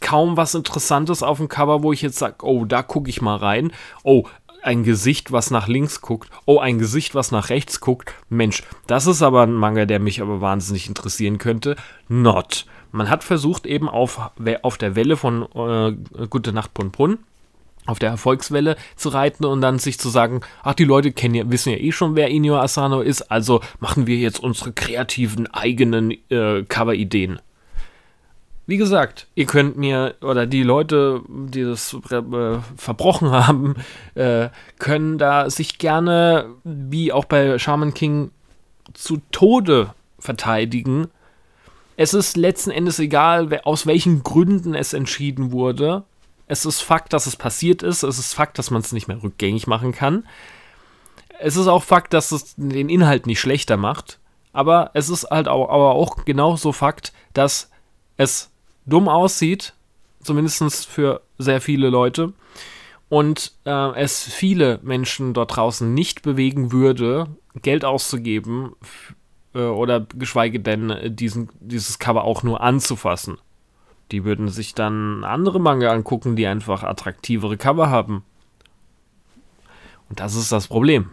kaum was Interessantes auf dem Cover, wo ich jetzt sage, oh, da gucke ich mal rein. Oh, ein Gesicht, was nach links guckt. Oh, ein Gesicht, was nach rechts guckt. Mensch, das ist aber ein Manga, der mich aber wahnsinnig interessieren könnte. Not. Man hat versucht, eben auf, auf der Welle von äh, Gute Nacht Pun Pun auf der Erfolgswelle zu reiten und dann sich zu sagen, ach, die Leute kennen ja, wissen ja eh schon, wer Inyo Asano ist, also machen wir jetzt unsere kreativen eigenen äh, Cover-Ideen. Wie gesagt, ihr könnt mir oder die Leute, die das äh, verbrochen haben, äh, können da sich gerne, wie auch bei Shaman King, zu Tode verteidigen. Es ist letzten Endes egal, aus welchen Gründen es entschieden wurde. Es ist Fakt, dass es passiert ist. Es ist Fakt, dass man es nicht mehr rückgängig machen kann. Es ist auch Fakt, dass es den Inhalt nicht schlechter macht. Aber es ist halt auch, aber auch genauso Fakt, dass es dumm aussieht, zumindest für sehr viele Leute, und äh, es viele Menschen dort draußen nicht bewegen würde, Geld auszugeben äh, oder geschweige denn äh, diesen, dieses Cover auch nur anzufassen. Die würden sich dann andere Manga angucken, die einfach attraktivere Cover haben. Und das ist das Problem.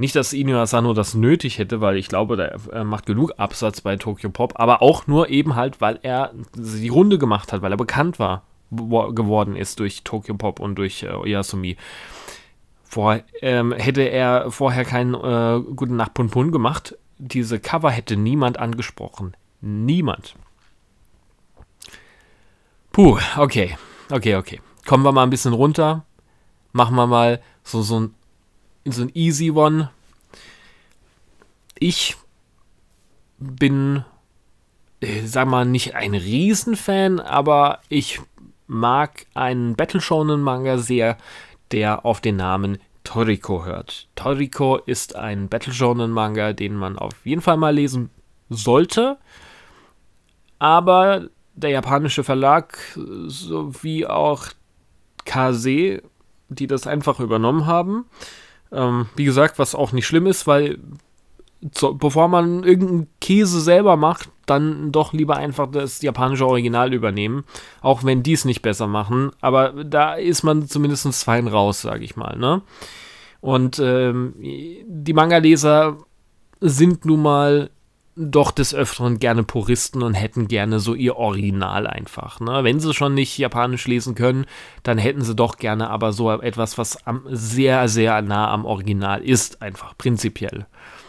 Nicht, dass Inyo Asano das nötig hätte, weil ich glaube, der macht genug Absatz bei Tokyo Pop, aber auch nur eben halt, weil er die Runde gemacht hat, weil er bekannt war, geworden ist durch Tokyo Pop und durch äh, Yasumi. Vor, ähm, hätte er vorher keinen äh, Guten Nacht Pun Pun gemacht, diese Cover hätte niemand angesprochen. Niemand. Puh, okay. Okay, okay. Kommen wir mal ein bisschen runter. Machen wir mal so, so ein so ein easy one. Ich bin, äh, sag mal, nicht ein Riesenfan, aber ich mag einen Battle Shonen Manga sehr, der auf den Namen Toriko hört. Toriko ist ein Battle Shonen Manga, den man auf jeden Fall mal lesen sollte. Aber der japanische Verlag sowie auch Kase, die das einfach übernommen haben, ähm, wie gesagt, was auch nicht schlimm ist, weil so, bevor man irgendeinen Käse selber macht, dann doch lieber einfach das japanische Original übernehmen. Auch wenn die es nicht besser machen. Aber da ist man zumindest fein raus, sage ich mal. Ne? Und ähm, die Manga-Leser sind nun mal doch des Öfteren gerne Puristen und hätten gerne so ihr Original einfach. Ne? Wenn sie schon nicht Japanisch lesen können, dann hätten sie doch gerne aber so etwas, was am, sehr, sehr nah am Original ist, einfach prinzipiell.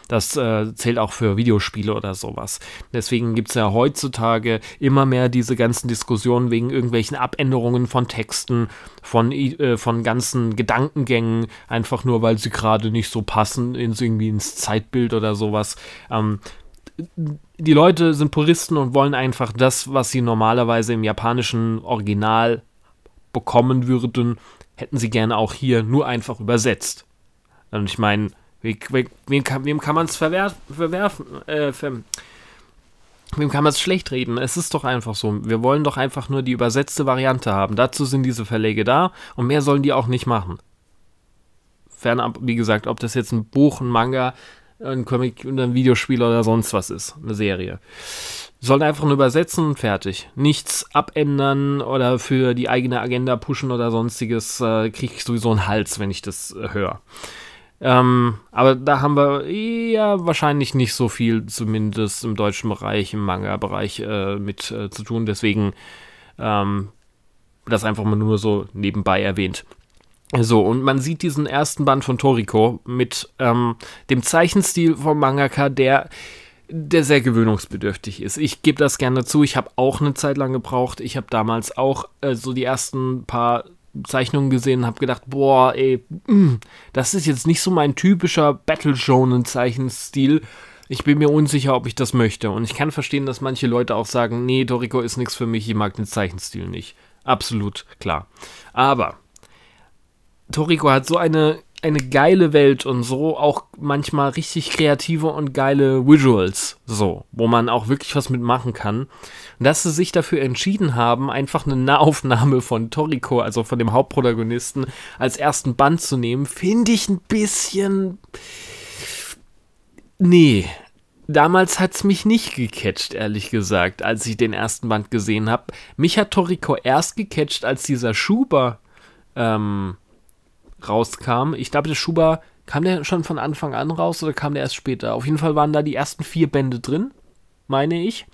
Das äh, zählt auch für Videospiele oder sowas. Deswegen gibt es ja heutzutage immer mehr diese ganzen Diskussionen wegen irgendwelchen Abänderungen von Texten, von, äh, von ganzen Gedankengängen, einfach nur weil sie gerade nicht so passen, ins, irgendwie ins Zeitbild oder sowas. Ähm, die Leute sind Puristen und wollen einfach das, was sie normalerweise im japanischen Original bekommen würden, hätten sie gerne auch hier nur einfach übersetzt. Und ich meine, wem kann, wem kann man es verwerf, verwerfen? Äh, wem kann man es schlecht reden? Es ist doch einfach so. Wir wollen doch einfach nur die übersetzte Variante haben. Dazu sind diese Verlage da und mehr sollen die auch nicht machen. Fernab, wie gesagt, ob das jetzt ein Buch, ein Manga, ein Comic und ein Videospiel oder sonst was ist, eine Serie. Sollen einfach nur übersetzen und fertig. Nichts abändern oder für die eigene Agenda pushen oder sonstiges, äh, kriege ich sowieso einen Hals, wenn ich das äh, höre. Ähm, aber da haben wir ja wahrscheinlich nicht so viel, zumindest im deutschen Bereich, im Manga-Bereich äh, mit äh, zu tun. Deswegen ähm, das einfach mal nur so nebenbei erwähnt. So, und man sieht diesen ersten Band von Toriko mit ähm, dem Zeichenstil vom Mangaka, der, der sehr gewöhnungsbedürftig ist. Ich gebe das gerne zu, ich habe auch eine Zeit lang gebraucht. Ich habe damals auch äh, so die ersten paar Zeichnungen gesehen und habe gedacht, boah, ey, mh, mm, das ist jetzt nicht so mein typischer Battle-Shonen-Zeichenstil. Ich bin mir unsicher, ob ich das möchte. Und ich kann verstehen, dass manche Leute auch sagen, nee, Toriko ist nichts für mich, ich mag den Zeichenstil nicht. Absolut klar. Aber Toriko hat so eine, eine geile Welt und so auch manchmal richtig kreative und geile Visuals, so, wo man auch wirklich was mitmachen kann. Und dass sie sich dafür entschieden haben, einfach eine Nahaufnahme von Toriko, also von dem Hauptprotagonisten, als ersten Band zu nehmen, finde ich ein bisschen. Nee, damals hat es mich nicht gecatcht, ehrlich gesagt, als ich den ersten Band gesehen habe. Mich hat Toriko erst gecatcht, als dieser Schuber ähm, rauskam. Ich glaube, der Schuber, kam der schon von Anfang an raus oder kam der erst später? Auf jeden Fall waren da die ersten vier Bände drin, meine ich.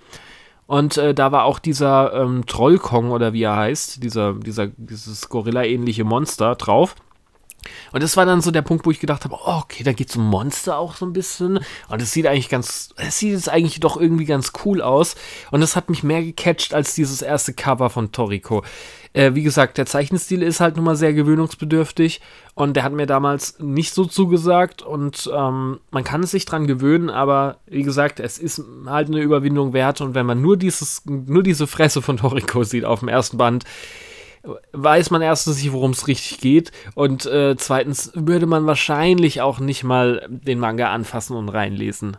Und äh, da war auch dieser ähm, Trollkong oder wie er heißt, dieser, dieser, dieses Gorilla-ähnliche Monster drauf. Und das war dann so der Punkt, wo ich gedacht habe, oh, okay, da geht es um Monster auch so ein bisschen. Und es sieht eigentlich ganz, es sieht jetzt eigentlich doch irgendwie ganz cool aus. Und das hat mich mehr gecatcht als dieses erste Cover von Toriko. Äh, wie gesagt, der Zeichenstil ist halt nun mal sehr gewöhnungsbedürftig. Und der hat mir damals nicht so zugesagt. Und ähm, man kann es sich dran gewöhnen, aber wie gesagt, es ist halt eine Überwindung wert. Und wenn man nur, dieses, nur diese Fresse von Toriko sieht auf dem ersten Band, weiß man erstens nicht, worum es richtig geht und äh, zweitens würde man wahrscheinlich auch nicht mal den Manga anfassen und reinlesen.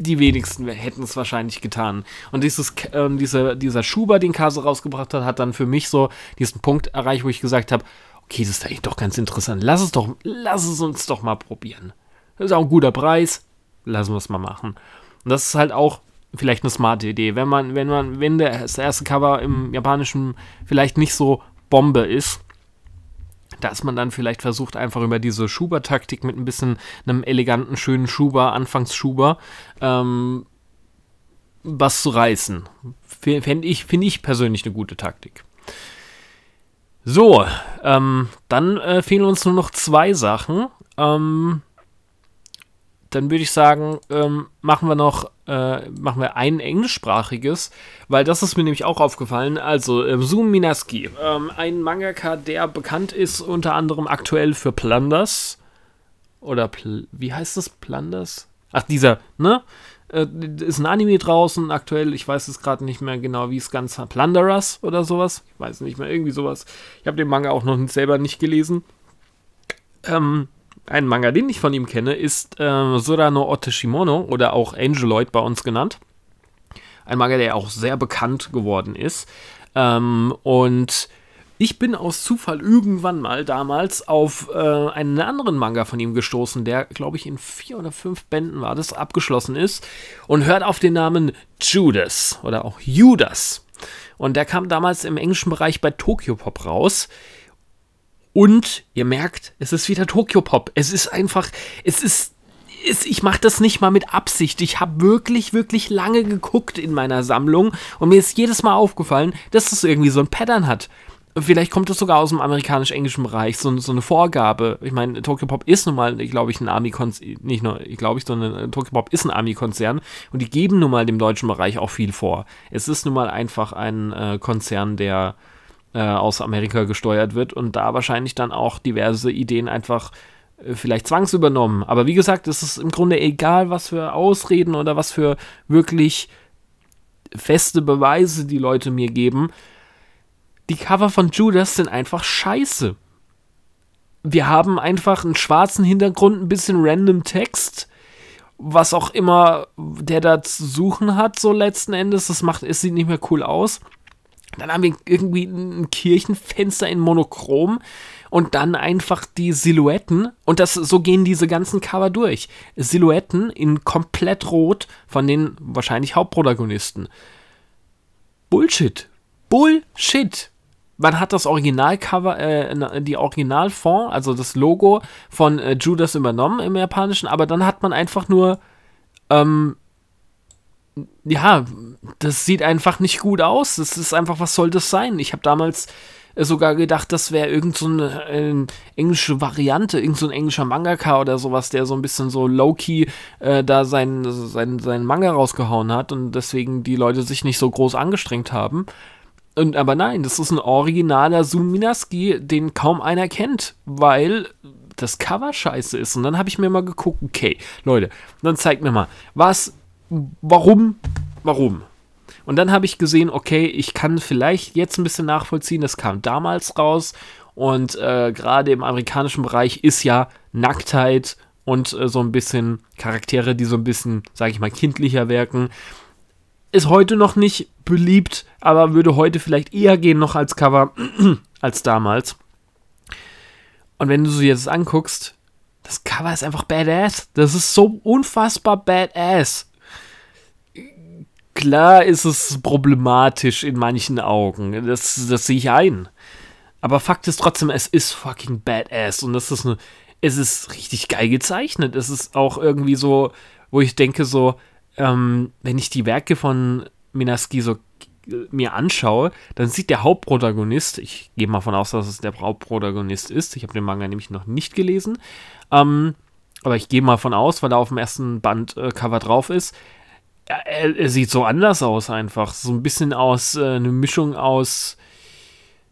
Die wenigsten hätten es wahrscheinlich getan. Und dieses, äh, dieser, dieser Schuber, den Kase rausgebracht hat, hat dann für mich so diesen Punkt erreicht, wo ich gesagt habe, okay, das ist eigentlich doch ganz interessant. Lass es doch, lass es uns doch mal probieren. Das ist auch ein guter Preis. Lassen wir es mal machen. Und das ist halt auch vielleicht eine smarte Idee. Wenn man, wenn man, wenn das erste Cover im Japanischen vielleicht nicht so Bombe ist, dass man dann vielleicht versucht, einfach über diese Schuber-Taktik mit ein bisschen einem eleganten, schönen Schuber, Anfangsschuber, ähm, was zu reißen. Finde ich, find ich persönlich eine gute Taktik. So, ähm, dann äh, fehlen uns nur noch zwei Sachen. Ähm, dann würde ich sagen, ähm, machen wir noch äh, machen wir ein englischsprachiges, weil das ist mir nämlich auch aufgefallen. Also, äh, Zoom Minaski, ähm, ein Mangaka, der bekannt ist unter anderem aktuell für Plunders. Oder Pl wie heißt das? Plunders? Ach, dieser, ne? Äh, ist ein Anime draußen aktuell. Ich weiß es gerade nicht mehr genau, wie es ganz hat. Plunderers oder sowas. Ich weiß nicht mehr, irgendwie sowas. Ich habe den Manga auch noch selber nicht gelesen. Ähm, ein Manga, den ich von ihm kenne, ist äh, Sorano Oteshimono oder auch Angeloid bei uns genannt. Ein Manga, der auch sehr bekannt geworden ist. Ähm, und ich bin aus Zufall irgendwann mal damals auf äh, einen anderen Manga von ihm gestoßen, der, glaube ich, in vier oder fünf Bänden war, das abgeschlossen ist. Und hört auf den Namen Judas oder auch Judas. Und der kam damals im englischen Bereich bei Tokyopop raus. Und ihr merkt, es ist wieder Tokyo Pop. Es ist einfach, es ist ich mache das nicht mal mit Absicht. Ich habe wirklich, wirklich lange geguckt in meiner Sammlung und mir ist jedes Mal aufgefallen, dass das irgendwie so ein Pattern hat. Vielleicht kommt das sogar aus dem amerikanisch-englischen Bereich, so, so, eine Vorgabe. Ich meine, Tokyo Pop ist nun mal, glaube ich, ein Army-Konzern, nicht nur, glaube ich, sondern äh, Tokyo Pop ist ein Army-Konzern und die geben nun mal dem deutschen Bereich auch viel vor. Es ist nun mal einfach ein äh, Konzern, der äh, aus Amerika gesteuert wird und da wahrscheinlich dann auch diverse Ideen einfach äh, vielleicht zwangsübernommen. Aber wie gesagt, es ist im Grunde egal, was für Ausreden oder was für wirklich feste Beweise die Leute mir geben. Die Cover von Judas sind einfach scheiße. Wir haben einfach einen schwarzen Hintergrund, ein bisschen random Text, was auch immer der da zu suchen hat, so letzten Endes. Das macht, es sieht nicht mehr cool aus. Dann haben wir irgendwie ein Kirchenfenster in Monochrom und dann einfach die Silhouetten. Und das, so gehen diese ganzen Cover durch. Silhouetten in komplett rot von den wahrscheinlich Hauptprotagonisten. Bullshit. Bullshit. Man hat das Originalcover, äh, die Originalfond, also das Logo von äh, Judas übernommen im Japanischen, aber dann hat man einfach nur ähm, ja, das sieht einfach nicht gut aus. Das ist einfach, was soll das sein? Ich habe damals äh, sogar gedacht, das wäre irgendeine so eine äh, englische Variante, irgendein so englischer Mangaka oder sowas, der so ein bisschen so low-key äh, da seinen, seinen, seinen Manga rausgehauen hat und deswegen die Leute sich nicht so groß angestrengt haben. Und, aber nein, das ist ein originaler Suminaski, den kaum einer kennt, weil das Cover scheiße ist. Und dann habe ich mir mal geguckt, okay, Leute, dann zeigt mir mal, was warum, warum? Und dann habe ich gesehen, okay, ich kann vielleicht jetzt ein bisschen nachvollziehen, das kam damals raus und äh, gerade im amerikanischen Bereich ist ja Nacktheit und äh, so ein bisschen Charaktere, die so ein bisschen, sage ich mal, kindlicher wirken, ist heute noch nicht beliebt, aber würde heute vielleicht eher gehen noch als Cover als damals. Und wenn du sie jetzt anguckst, das Cover ist einfach badass. Das ist so unfassbar badass klar ist es problematisch in manchen Augen. Das, das sehe ich ein. Aber Fakt ist trotzdem, es ist fucking badass. Und das ist eine. Es ist richtig geil gezeichnet. Es ist auch irgendwie so, wo ich denke, so, ähm, wenn ich die Werke von Minaski so äh, mir anschaue, dann sieht der Hauptprotagonist, ich gehe mal von aus, dass es der Hauptprotagonist ist, ich habe den Manga nämlich noch nicht gelesen, ähm, aber ich gehe mal von aus, weil er auf dem ersten Band äh, drauf ist, er, er, sieht so anders aus einfach. So ein bisschen aus, äh, eine Mischung aus,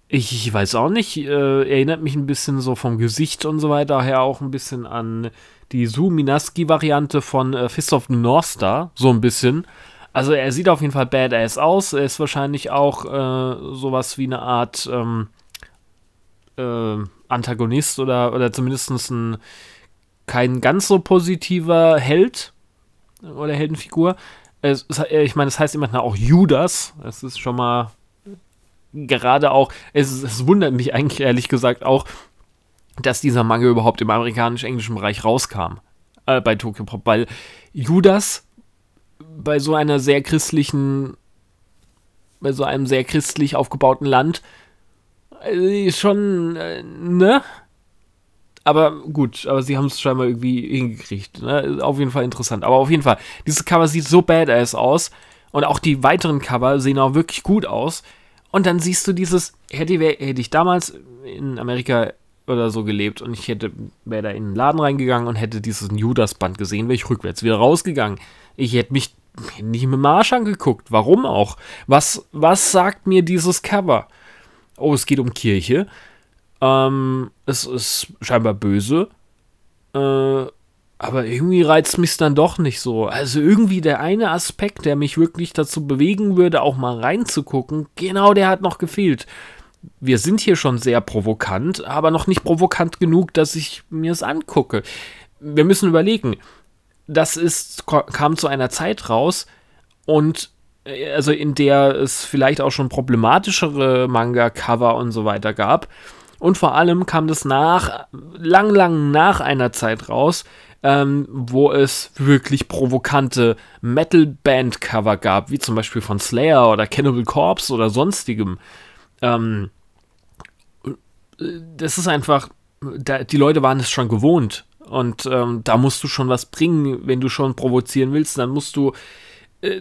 ich, ich weiß auch nicht, äh, erinnert mich ein bisschen so vom Gesicht und so weiter her auch ein bisschen an die Suminaski-Variante von äh, Fist of the North Star, so ein bisschen. Also er sieht auf jeden Fall badass aus. Er ist wahrscheinlich auch äh, sowas wie eine Art ähm, äh, Antagonist oder, oder zumindest ein kein ganz so positiver Held oder Heldenfigur. Äh, es, äh, ich meine, es das heißt immerhin auch Judas. Es ist schon mal gerade auch, es, es wundert mich eigentlich ehrlich gesagt auch, dass dieser Manga überhaupt im amerikanisch-englischen Bereich rauskam äh, bei Tokyo Pop, weil Judas bei so einer sehr christlichen, bei so einem sehr christlich aufgebauten Land äh, schon, äh, ne? Aber gut, aber sie haben es scheinbar irgendwie hingekriegt. Ne? Auf jeden Fall interessant. Aber auf jeden Fall, dieses Cover sieht so badass aus. Und auch die weiteren Cover sehen auch wirklich gut aus. Und dann siehst du dieses, hätte, hätte ich damals in Amerika oder so gelebt und ich hätte, wäre da in den Laden reingegangen und hätte dieses Judas-Band gesehen, wäre ich rückwärts wieder rausgegangen. Ich hätte mich nicht mit dem Arsch angeguckt. Warum auch? Was, was sagt mir dieses Cover? Oh, es geht um Kirche. Ähm, es ist scheinbar böse. Äh, aber irgendwie reizt mich dann doch nicht so. Also irgendwie der eine Aspekt, der mich wirklich dazu bewegen würde, auch mal reinzugucken, genau der hat noch gefehlt. Wir sind hier schon sehr provokant, aber noch nicht provokant genug, dass ich mir es angucke. Wir müssen überlegen, das ist kam zu einer Zeit raus und äh, also in der es vielleicht auch schon problematischere Manga-Cover und so weiter gab. Und vor allem kam das nach, lang, lang nach einer Zeit raus, ähm, wo es wirklich provokante Metal-Band-Cover gab, wie zum Beispiel von Slayer oder Cannibal Corpse oder sonstigem. Ähm, das ist einfach, da, die Leute waren es schon gewohnt. Und ähm, da musst du schon was bringen, wenn du schon provozieren willst. Dann musst du äh,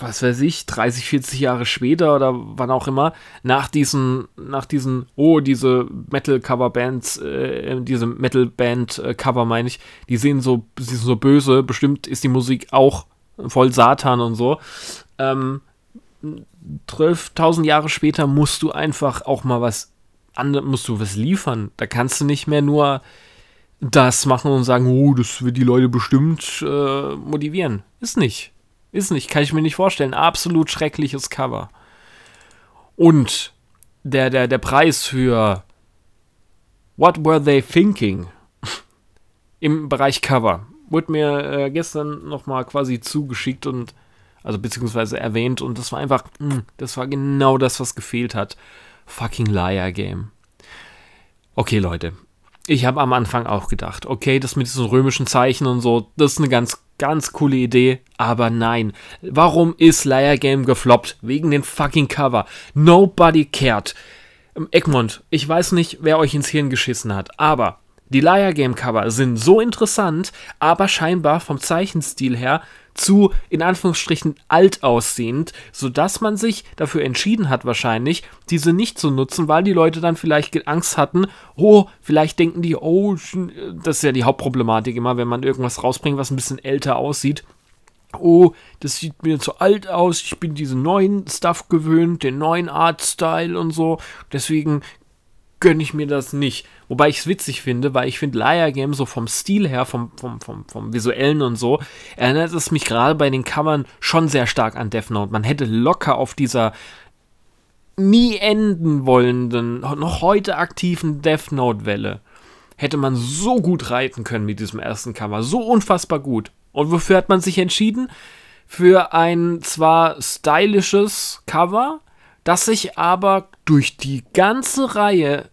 was weiß ich, 30, 40 Jahre später oder wann auch immer, nach diesen, nach diesen, oh, diese Metal-Cover-Bands, äh, äh, diese Metal-Band-Cover meine ich, die sehen so, sie sind so böse, bestimmt ist die Musik auch voll Satan und so. Ähm, 12.000 Jahre später musst du einfach auch mal was anderes, musst du was liefern. Da kannst du nicht mehr nur das machen und sagen, oh, das wird die Leute bestimmt äh, motivieren. Ist nicht. Ist nicht, kann ich mir nicht vorstellen. Absolut schreckliches Cover. Und der, der, der Preis für What Were They Thinking im Bereich Cover wurde mir äh, gestern nochmal quasi zugeschickt und, also beziehungsweise erwähnt und das war einfach, mh, mm, das war genau das, was gefehlt hat. Fucking Liar Game. Okay, Leute. Ich habe am Anfang auch gedacht, okay, das mit diesen römischen Zeichen und so, das ist eine ganz Ganz coole Idee, aber nein. Warum ist Liar Game gefloppt? Wegen den fucking Cover. Nobody cared. Ähm, Egmont, ich weiß nicht, wer euch ins Hirn geschissen hat, aber die Liar Game Cover sind so interessant, aber scheinbar vom Zeichenstil her zu in Anführungsstrichen alt aussehend, sodass man sich dafür entschieden hat wahrscheinlich, diese nicht zu nutzen, weil die Leute dann vielleicht Angst hatten, oh, vielleicht denken die, oh, das ist ja die Hauptproblematik immer, wenn man irgendwas rausbringt, was ein bisschen älter aussieht, oh, das sieht mir zu alt aus, ich bin diesen neuen Stuff gewöhnt, den neuen Art-Style und so. Deswegen gönne ich mir das nicht. Wobei ich es witzig finde, weil ich finde Liar Game so vom Stil her, vom, vom, vom, vom visuellen und so, erinnert es mich gerade bei den Covern schon sehr stark an Death Note. Man hätte locker auf dieser nie enden wollenden, noch heute aktiven Death Note-Welle, hätte man so gut reiten können mit diesem ersten Cover. So unfassbar gut. Und wofür hat man sich entschieden? Für ein zwar stylisches Cover, das sich aber durch die ganze Reihe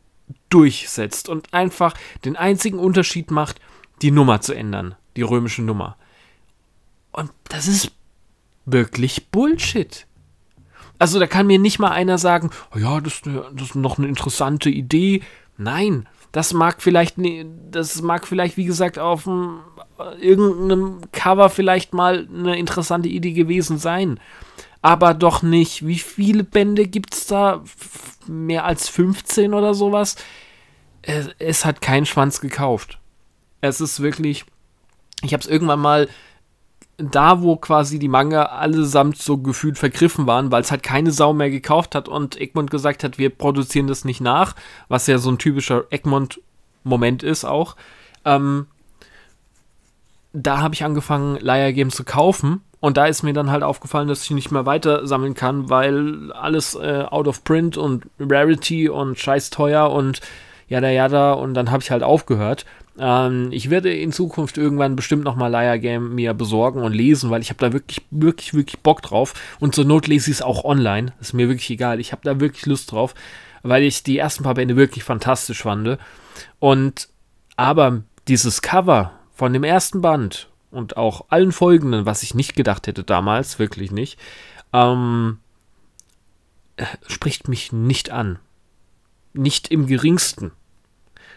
durchsetzt und einfach den einzigen Unterschied macht, die Nummer zu ändern, die römische Nummer. Und das ist wirklich Bullshit. Also da kann mir nicht mal einer sagen, oh ja, das ist, das ist noch eine interessante Idee. Nein, das mag vielleicht, das mag vielleicht, wie gesagt, auf einem, äh, irgendeinem Cover vielleicht mal eine interessante Idee gewesen sein aber doch nicht. Wie viele Bände gibt es da? Mehr als 15 oder sowas? Es, es hat keinen Schwanz gekauft. Es ist wirklich. Ich habe es irgendwann mal da, wo quasi die Manga allesamt so gefühlt vergriffen waren, weil es halt keine Sau mehr gekauft hat und Egmont gesagt hat, wir produzieren das nicht nach, was ja so ein typischer Egmont-Moment ist auch. Ähm, da habe ich angefangen, Layer Games zu kaufen und da ist mir dann halt aufgefallen, dass ich nicht mehr weiter sammeln kann, weil alles äh, out of print und Rarity und scheiß teuer und jada jada und dann habe ich halt aufgehört. Ähm, ich werde in Zukunft irgendwann bestimmt nochmal Liar Game mir besorgen und lesen, weil ich habe da wirklich, wirklich, wirklich Bock drauf. Und zur Not lese ich es auch online. Ist mir wirklich egal. Ich habe da wirklich Lust drauf, weil ich die ersten paar Bände wirklich fantastisch fand. Und aber dieses Cover von dem ersten Band und auch allen folgenden, was ich nicht gedacht hätte damals, wirklich nicht, ähm, spricht mich nicht an. Nicht im geringsten.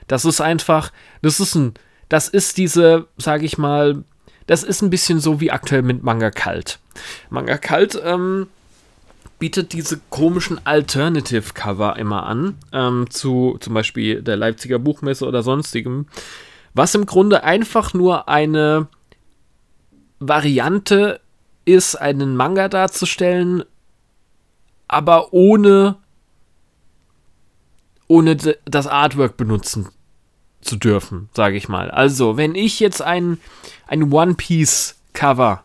Das ist einfach, das ist ein, das ist diese, sage ich mal, das ist ein bisschen so wie aktuell mit Manga Kalt. Manga Kalt ähm, bietet diese komischen Alternative Cover immer an, ähm, zu zum Beispiel der Leipziger Buchmesse oder sonstigem, was im Grunde einfach nur eine Variante ist, einen Manga darzustellen, aber ohne, ohne das Artwork benutzen zu dürfen, sage ich mal. Also, wenn ich jetzt ein, ein One Piece Cover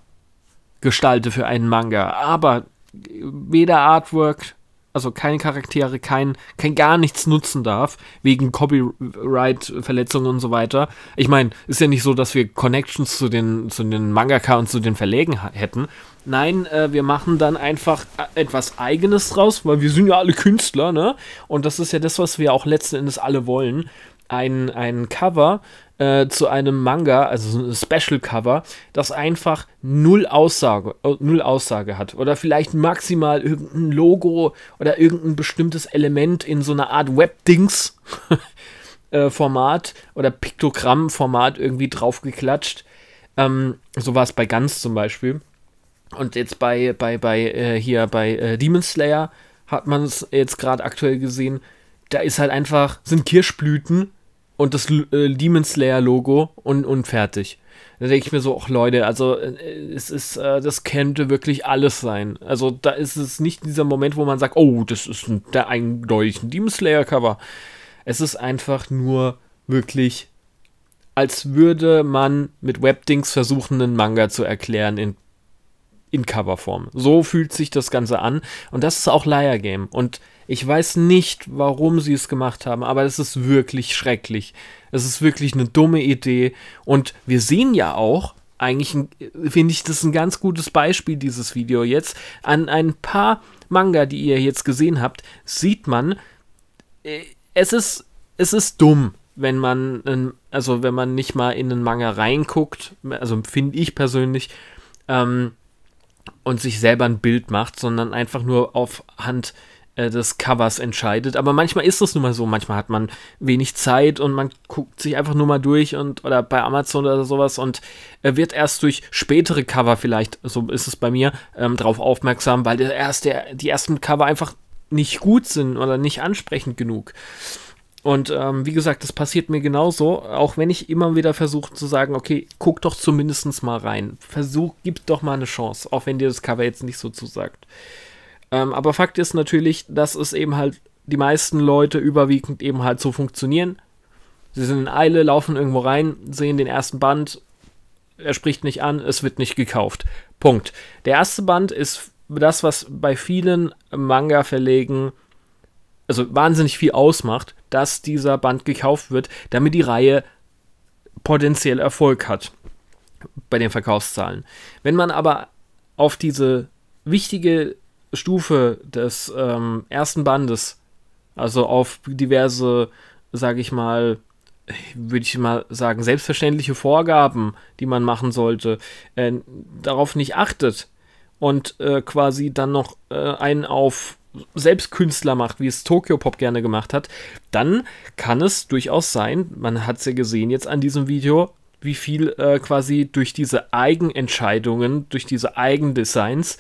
gestalte für einen Manga, aber weder Artwork also keine Charaktere, kein, kein gar nichts nutzen darf, wegen Copyright-Verletzungen und so weiter. Ich meine, ist ja nicht so, dass wir Connections zu den, zu den Mangaka und zu den Verlägen hätten. Nein, äh, wir machen dann einfach äh, etwas Eigenes draus, weil wir sind ja alle Künstler, ne? Und das ist ja das, was wir auch letzten Endes alle wollen. Ein, ein Cover, äh, zu einem Manga, also so ein Special Cover, das einfach null Aussage, äh, null Aussage hat. Oder vielleicht maximal irgendein Logo oder irgendein bestimmtes Element in so einer Art Web-Dings. Äh, Format oder Piktogramm-Format irgendwie draufgeklatscht. Ähm, so war es bei Guns zum Beispiel. Und jetzt bei, bei, bei äh, hier bei äh, Demon Slayer hat man es jetzt gerade aktuell gesehen. Da ist halt einfach, sind Kirschblüten und das äh, Demon Slayer Logo und, und fertig. Da denke ich mir so, ach Leute, also äh, es ist, äh, das könnte wirklich alles sein. Also da ist es nicht dieser Moment, wo man sagt, oh, das ist ein, der eindeutig ein Demon Slayer Cover. Es ist einfach nur wirklich, als würde man mit Webdings versuchen, einen Manga zu erklären in, in Coverform. So fühlt sich das Ganze an. Und das ist auch Liar Game. Und ich weiß nicht, warum sie es gemacht haben, aber es ist wirklich schrecklich. Es ist wirklich eine dumme Idee. Und wir sehen ja auch, eigentlich äh, finde ich das ein ganz gutes Beispiel, dieses Video jetzt. An ein paar Manga, die ihr jetzt gesehen habt, sieht man, äh, es ist, es ist dumm, wenn man, also wenn man nicht mal in einen Manga reinguckt, also finde ich persönlich, ähm, und sich selber ein Bild macht, sondern einfach nur auf aufhand äh, des Covers entscheidet. Aber manchmal ist das nun mal so, manchmal hat man wenig Zeit und man guckt sich einfach nur mal durch und oder bei Amazon oder sowas und äh, wird erst durch spätere Cover vielleicht, so ist es bei mir, ähm, drauf aufmerksam, weil der erste, die ersten Cover einfach nicht gut sind oder nicht ansprechend genug. Und ähm, wie gesagt, das passiert mir genauso, auch wenn ich immer wieder versuche zu sagen, okay, guck doch zumindest mal rein. Versuch, gib doch mal eine Chance, auch wenn dir das Cover jetzt nicht so zusagt. Ähm, aber Fakt ist natürlich, dass es eben halt die meisten Leute überwiegend eben halt so funktionieren. Sie sind in Eile, laufen irgendwo rein, sehen den ersten Band, er spricht nicht an, es wird nicht gekauft. Punkt. Der erste Band ist das, was bei vielen Manga-Verlegen also wahnsinnig viel ausmacht, dass dieser Band gekauft wird, damit die Reihe potenziell Erfolg hat bei den Verkaufszahlen. Wenn man aber auf diese wichtige Stufe des ähm, ersten Bandes, also auf diverse, sage ich mal, würde ich mal sagen, selbstverständliche Vorgaben, die man machen sollte, äh, darauf nicht achtet und äh, quasi dann noch äh, einen auf Selbstkünstler macht, wie es Tokyo Pop gerne gemacht hat, dann kann es durchaus sein, man hat es ja gesehen jetzt an diesem Video, wie viel äh, quasi durch diese Eigenentscheidungen, durch diese Eigendesigns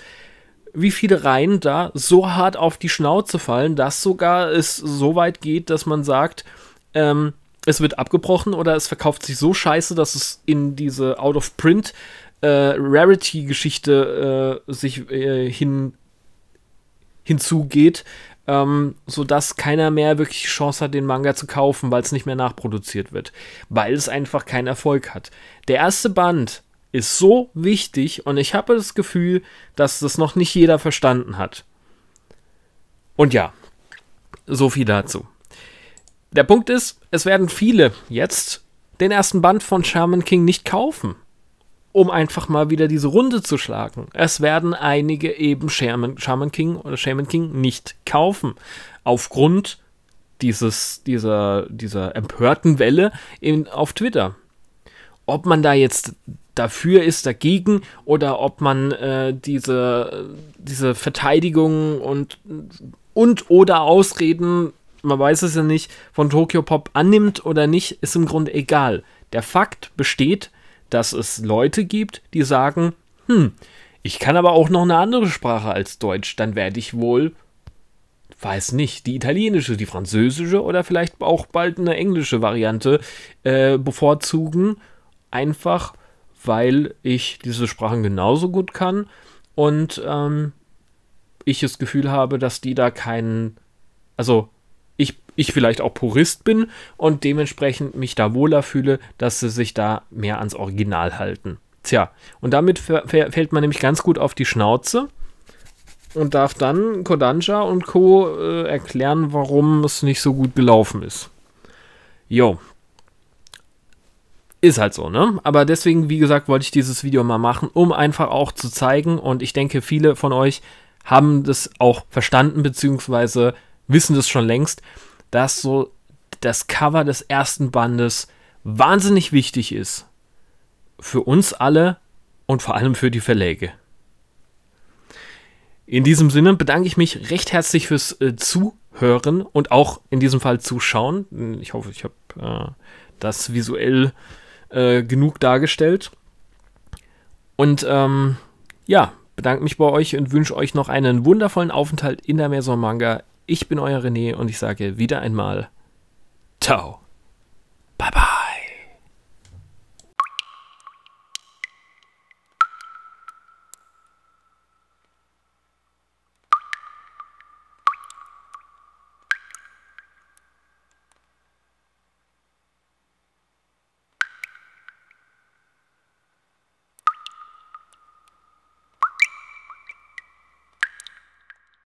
wie viele Reihen da so hart auf die Schnauze fallen, dass sogar es so weit geht, dass man sagt, ähm, es wird abgebrochen oder es verkauft sich so scheiße, dass es in diese Out-of-Print äh, Rarity-Geschichte äh, sich äh, hin, hinzugeht, ähm, sodass keiner mehr wirklich Chance hat, den Manga zu kaufen, weil es nicht mehr nachproduziert wird, weil es einfach keinen Erfolg hat. Der erste Band ist so wichtig und ich habe das Gefühl, dass das noch nicht jeder verstanden hat. Und ja, so viel dazu. Der Punkt ist, es werden viele jetzt den ersten Band von Sherman King nicht kaufen, um einfach mal wieder diese Runde zu schlagen. Es werden einige eben Sherman, Sherman King oder äh, Sherman King nicht kaufen, aufgrund dieses, dieser, dieser empörten Welle in, auf Twitter. Ob man da jetzt dafür ist, dagegen oder ob man äh, diese, diese Verteidigung und, und oder Ausreden, man weiß es ja nicht, von Tokyo Pop annimmt oder nicht, ist im Grunde egal. Der Fakt besteht, dass es Leute gibt, die sagen, hm, ich kann aber auch noch eine andere Sprache als Deutsch, dann werde ich wohl, weiß nicht, die italienische, die französische oder vielleicht auch bald eine englische Variante äh, bevorzugen. Einfach, weil ich diese Sprachen genauso gut kann und ähm, ich das Gefühl habe, dass die da keinen, also ich, ich vielleicht auch Purist bin und dementsprechend mich da wohler fühle, dass sie sich da mehr ans Original halten. Tja, und damit fällt man nämlich ganz gut auf die Schnauze und darf dann Kodansha und Co. Äh, erklären, warum es nicht so gut gelaufen ist. Jo, ist halt so, ne? Aber deswegen, wie gesagt, wollte ich dieses Video mal machen, um einfach auch zu zeigen. Und ich denke, viele von euch haben das auch verstanden, beziehungsweise wissen das schon längst, dass so das Cover des ersten Bandes wahnsinnig wichtig ist. Für uns alle und vor allem für die Verläge. In diesem Sinne bedanke ich mich recht herzlich fürs äh, Zuhören und auch in diesem Fall Zuschauen. Ich hoffe, ich habe äh, das visuell äh, genug dargestellt. Und ähm, ja, bedanke mich bei euch und wünsche euch noch einen wundervollen Aufenthalt in der Maison Manga. Ich bin euer René und ich sage wieder einmal Ciao. Bye bye.